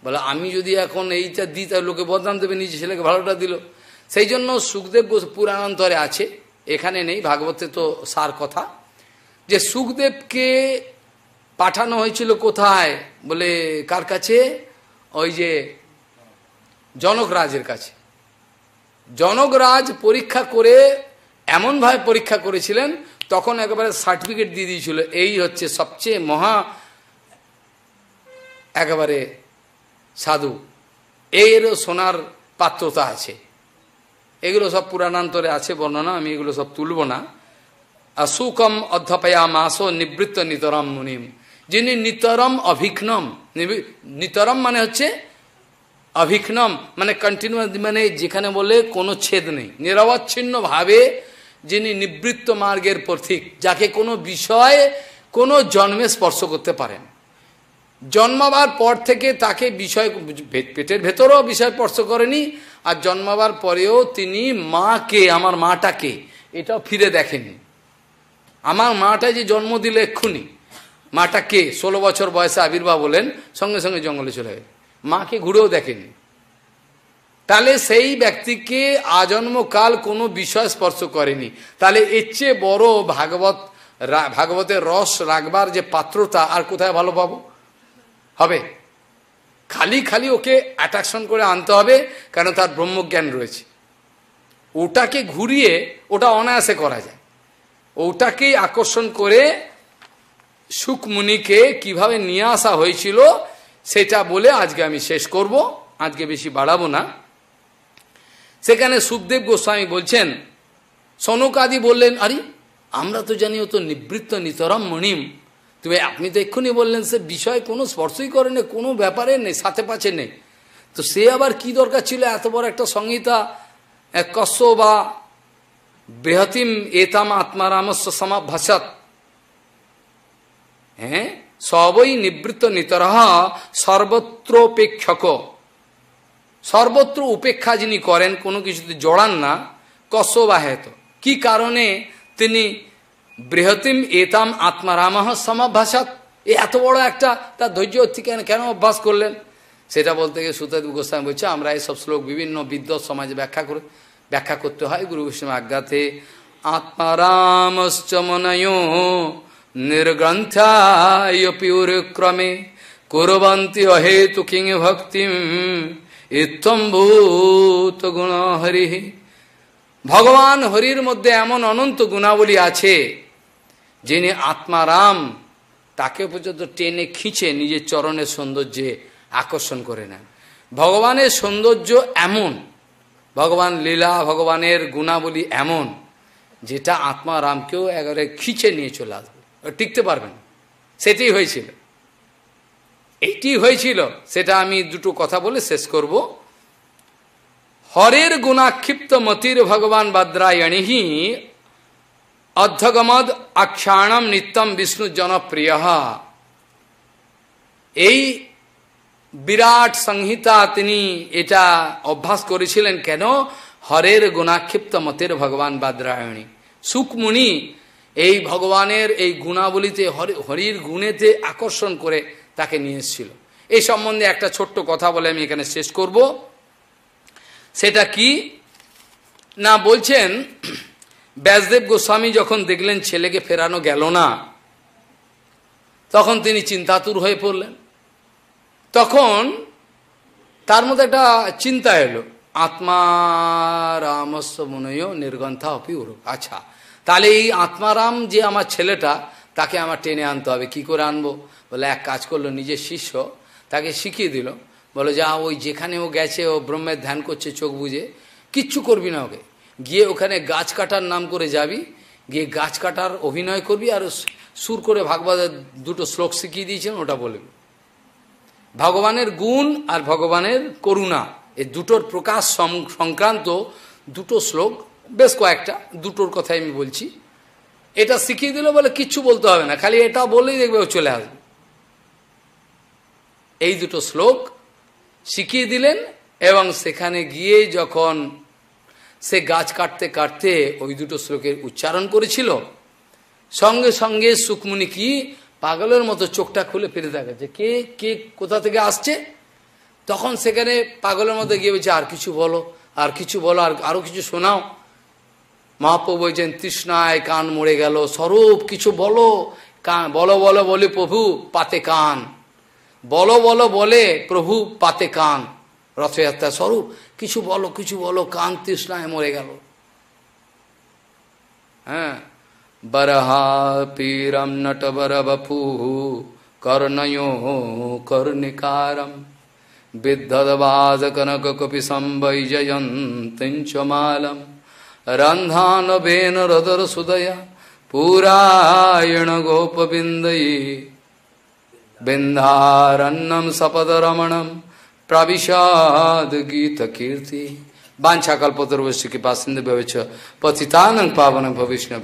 বলে আমি যদি এখন এইটা দিই তাহলে লোকে বদনাম দেবে নিজের ছেলেকে ভালোটা দিল সেই জন্য সুখদেব গোস পুরাণান্তরে আছে এখানে নেই ভাগবতে তো সার কথা যে সুখদেবকে পাঠানো হয়েছিল কোথায় বলে কার কাছে ওই যে জনকরাজের কাছে জনকরাজ পরীক্ষা করে এমনভাবে পরীক্ষা করেছিলেন তখন একেবারে সার্টিফিকেট দিয়ে দিয়েছিল এই হচ্ছে সবচেয়ে মহা একেবারে সাধু এরও সোনার পাত্রতা আছে এগুলো সব পুরাণান্তরে আছে বর্ণনা আমি এগুলো সব তুলব না আর সুকম অধ্যাপয়া মাস নিবৃত্ত নিতরম মুনিম যিনি নিতরম অভিঘ্নম নিতরম মানে হচ্ছে অভিঘ্নম মানে কন্টিনিউ মানে যেখানে বলে কোনো ছেদ নেই নিরবচ্ছিন্নভাবে ভাবে যিনি নিবৃত্ত মার্গের পথিক যাকে কোনো বিষয়ে কোনো জন্মে স্পর্শ করতে পারেন জন্মাবার পর থেকে তাকে বিষয় পেটের ভেতরেও বিষয় স্পর্শ করেনি আর জন্মাবার পরেও তিনি মাকে আমার মাটাকে এটাও ফিরে দেখেনি আমার মাটা যে জন্ম দিল এক্ষুনি মাটাকে ষোলো বছর বয়সে আবির্ভাব বলেন সঙ্গে সঙ্গে জঙ্গলে চলে যায় মাকে ঘুরেও দেখেনি তাহলে সেই ব্যক্তিকে আজন্মকাল কোনো বিষয় স্পর্শ করেনি তাহলে এর চেয়ে বড় ভাগবত ভাগবতের রস রাখবার যে পাত্রতা আর কোথায় ভালো পাবো হবে খালি খালি ওকে অ্যাট্রাকশন করে আনতে হবে কেন তার ব্রহ্মজ্ঞান রয়েছে ওটাকে ঘুরিয়ে ওটা অনায়াসে করা যায় ওটাকেই আকর্ষণ করে সুখমণিকে কিভাবে নিয়ে আসা হয়েছিল সেটা বলে আজকে আমি শেষ করব আজকে বেশি বাড়াবো না সেখানে সুখদেব গোস্বামী বলছেন সনকাদি বললেন আরে আমরা তো জানি ও তো নিবৃত্ত নিতরম মণিম তবে আপনি তো এক্ষুনি বললেন সে বিষয় কোনো স্পর্শই করে নেই কোনো ব্যাপারে নেই সাথে পাচ্ছে নেই তো সে আবার কি দরকার ছিল এত বড় একটা সংহিতা কস্য বা বৃহতিম এতাম আত্মারামস্য সমাভাষত হ্যাঁ সবই নিবৃত্ত নিতরহ সর্বত্রপেক্ষক সর্বত্র উপেক্ষা যিনি করেন কোনো কিছুতে জড়ান না কসবাহেত কি কারণে তিনি বৃহতিম এতাম আত্মারামাহ সমাভাষাত এ এত বড় একটা তার ধৈর্য থেকে কেন অভ্যাস করলেন সেটা বলতে গিয়ে সুতদেব গোস্বামী বলছে আমরা এইসব শ্লোক বিভিন্ন বিদ্বৎ সমাজে ব্যাখ্যা করে ব্যাখ্যা করতে হয় গুরু গোস্বামী আজ্ঞাতে আত্মারামশ্চমনয় নির্গ্রন্থায় পিউর ক্রমে কুরবন্তি অহেতু কিং ভক্তিম ইত্তম গুণ হরি ভগবান হরির মধ্যে এমন অনন্ত গুণাবলী আছে যিনি আত্মারাম তাকে পর্যন্ত টেনে খিঁচে নিজের চরণের সৌন্দর্যে আকর্ষণ করে নেন ভগবানের সৌন্দর্য এমন ভগবান লীলা ভগবানের গুণাবলী এমন যেটা আত্মারামকেও একেবারে খিঁচে নিয়ে চলে আসবে টিকতে পারবেন সেটাই হয়েছিল এইটি হয়েছিল সেটা আমি দুটো কথা বলে শেষ করব হরের গুণাক্ষিপ্ত মতির ভগবান বাদ্রায়ণিহি অধ্যগমদ আখ্যানম নিত্যম বিষ্ণু জনপ্রিয় এই বিরাট সংহিতা তিনি এটা অভ্যাস করেছিলেন কেন হরের গুণাক্ষিপ্ত মতের ভগবান বাদ্রায়ণী সুকমুনি এই ভগবানের এই গুণাবলিতে হরির গুণেতে আকর্ষণ করে তাকে নিয়ে এসেছিল এই সম্বন্ধে একটা ছোট্ট কথা বলে আমি এখানে শেষ করব সেটা কি না বলছেন ব্যাসদেব গোস্বামী যখন দেখলেন ছেলেকে ফেরানো গেল না তখন তিনি চিন্তাতুর হয়ে পড়লেন তখন তার মধ্যে একটা চিন্তা এলো আত্মা মনেও মনয় নির্গন্থা অপি উরুক আচ্ছা তাহলে এই আত্মারাম যে আমার ছেলেটা তাকে আমার টেনে আনতে হবে কি করে আনবো বলে এক কাজ করলো নিজের শিষ্য তাকে শিখিয়ে দিল বলো যা ওই যেখানে ও গেছে ও ব্রহ্মের ধ্যান করছে চোখ বুঝে কিচ্ছু করবি না ওকে গিয়ে ওখানে গাছ কাটার নাম করে যাবি গিয়ে গাছ কাটার অভিনয় করবি আর সুর করে ভাগবতের দুটো শ্লোক শিখিয়ে দিয়েছেন ওটা বলবি ভগবানের গুণ আর ভগবানের করুণা এই দুটোর প্রকাশ সংক্রান্ত দুটো শ্লোক বেশ কয়েকটা দুটোর কথাই আমি বলছি এটা শিখিয়ে দিল বলে কিচ্ছু বলতে হবে না খালি এটা বললেই দেখবে ও চলে আসবে এই দুটো শ্লোক শিখিয়ে দিলেন এবং সেখানে গিয়ে যখন সে গাছ কাটতে কাটতে ওই দুটো শ্লোকের উচ্চারণ করেছিল সঙ্গে সঙ্গে সুকমুনি কি পাগলের মতো চোখটা খুলে ফিরে দেখাচ্ছে কে কে কোথা থেকে আসছে তখন সেখানে পাগলের মধ্যে গিয়ে বলছে আর কিছু বলো আর কিছু বলো আর আরও কিছু শোনাও মহাপ্রভু বলছেন তৃষ্ণায় কান মরে গেল স্বরূপ কিছু বলো কান বলো বলো বলে প্রভু পাতে কান বলো বলো বলে প্রভু পাতে কান রথযাত্রা স্বরূপ কিছু বলো কিছু বলো কান তৃষ্ণায় মরে গেল হ্যাঁ বরহা পীরম নটবর বপু কর্ণয় কর্ণিকারম বিদ্ধদবাজ কনক কপি সম্বৈজয়ন্তিঞ্চমালম রন্ধানবেন রদর সুদয়া পুরায়ণ গোপবিন্দয়ী बिंदारण्यम सपद रमणम प्रविशाद गीत कीर्ति बांछा कल्पतरुवश कृपा सिंधु पतितानंग पावन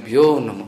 भ्यो नम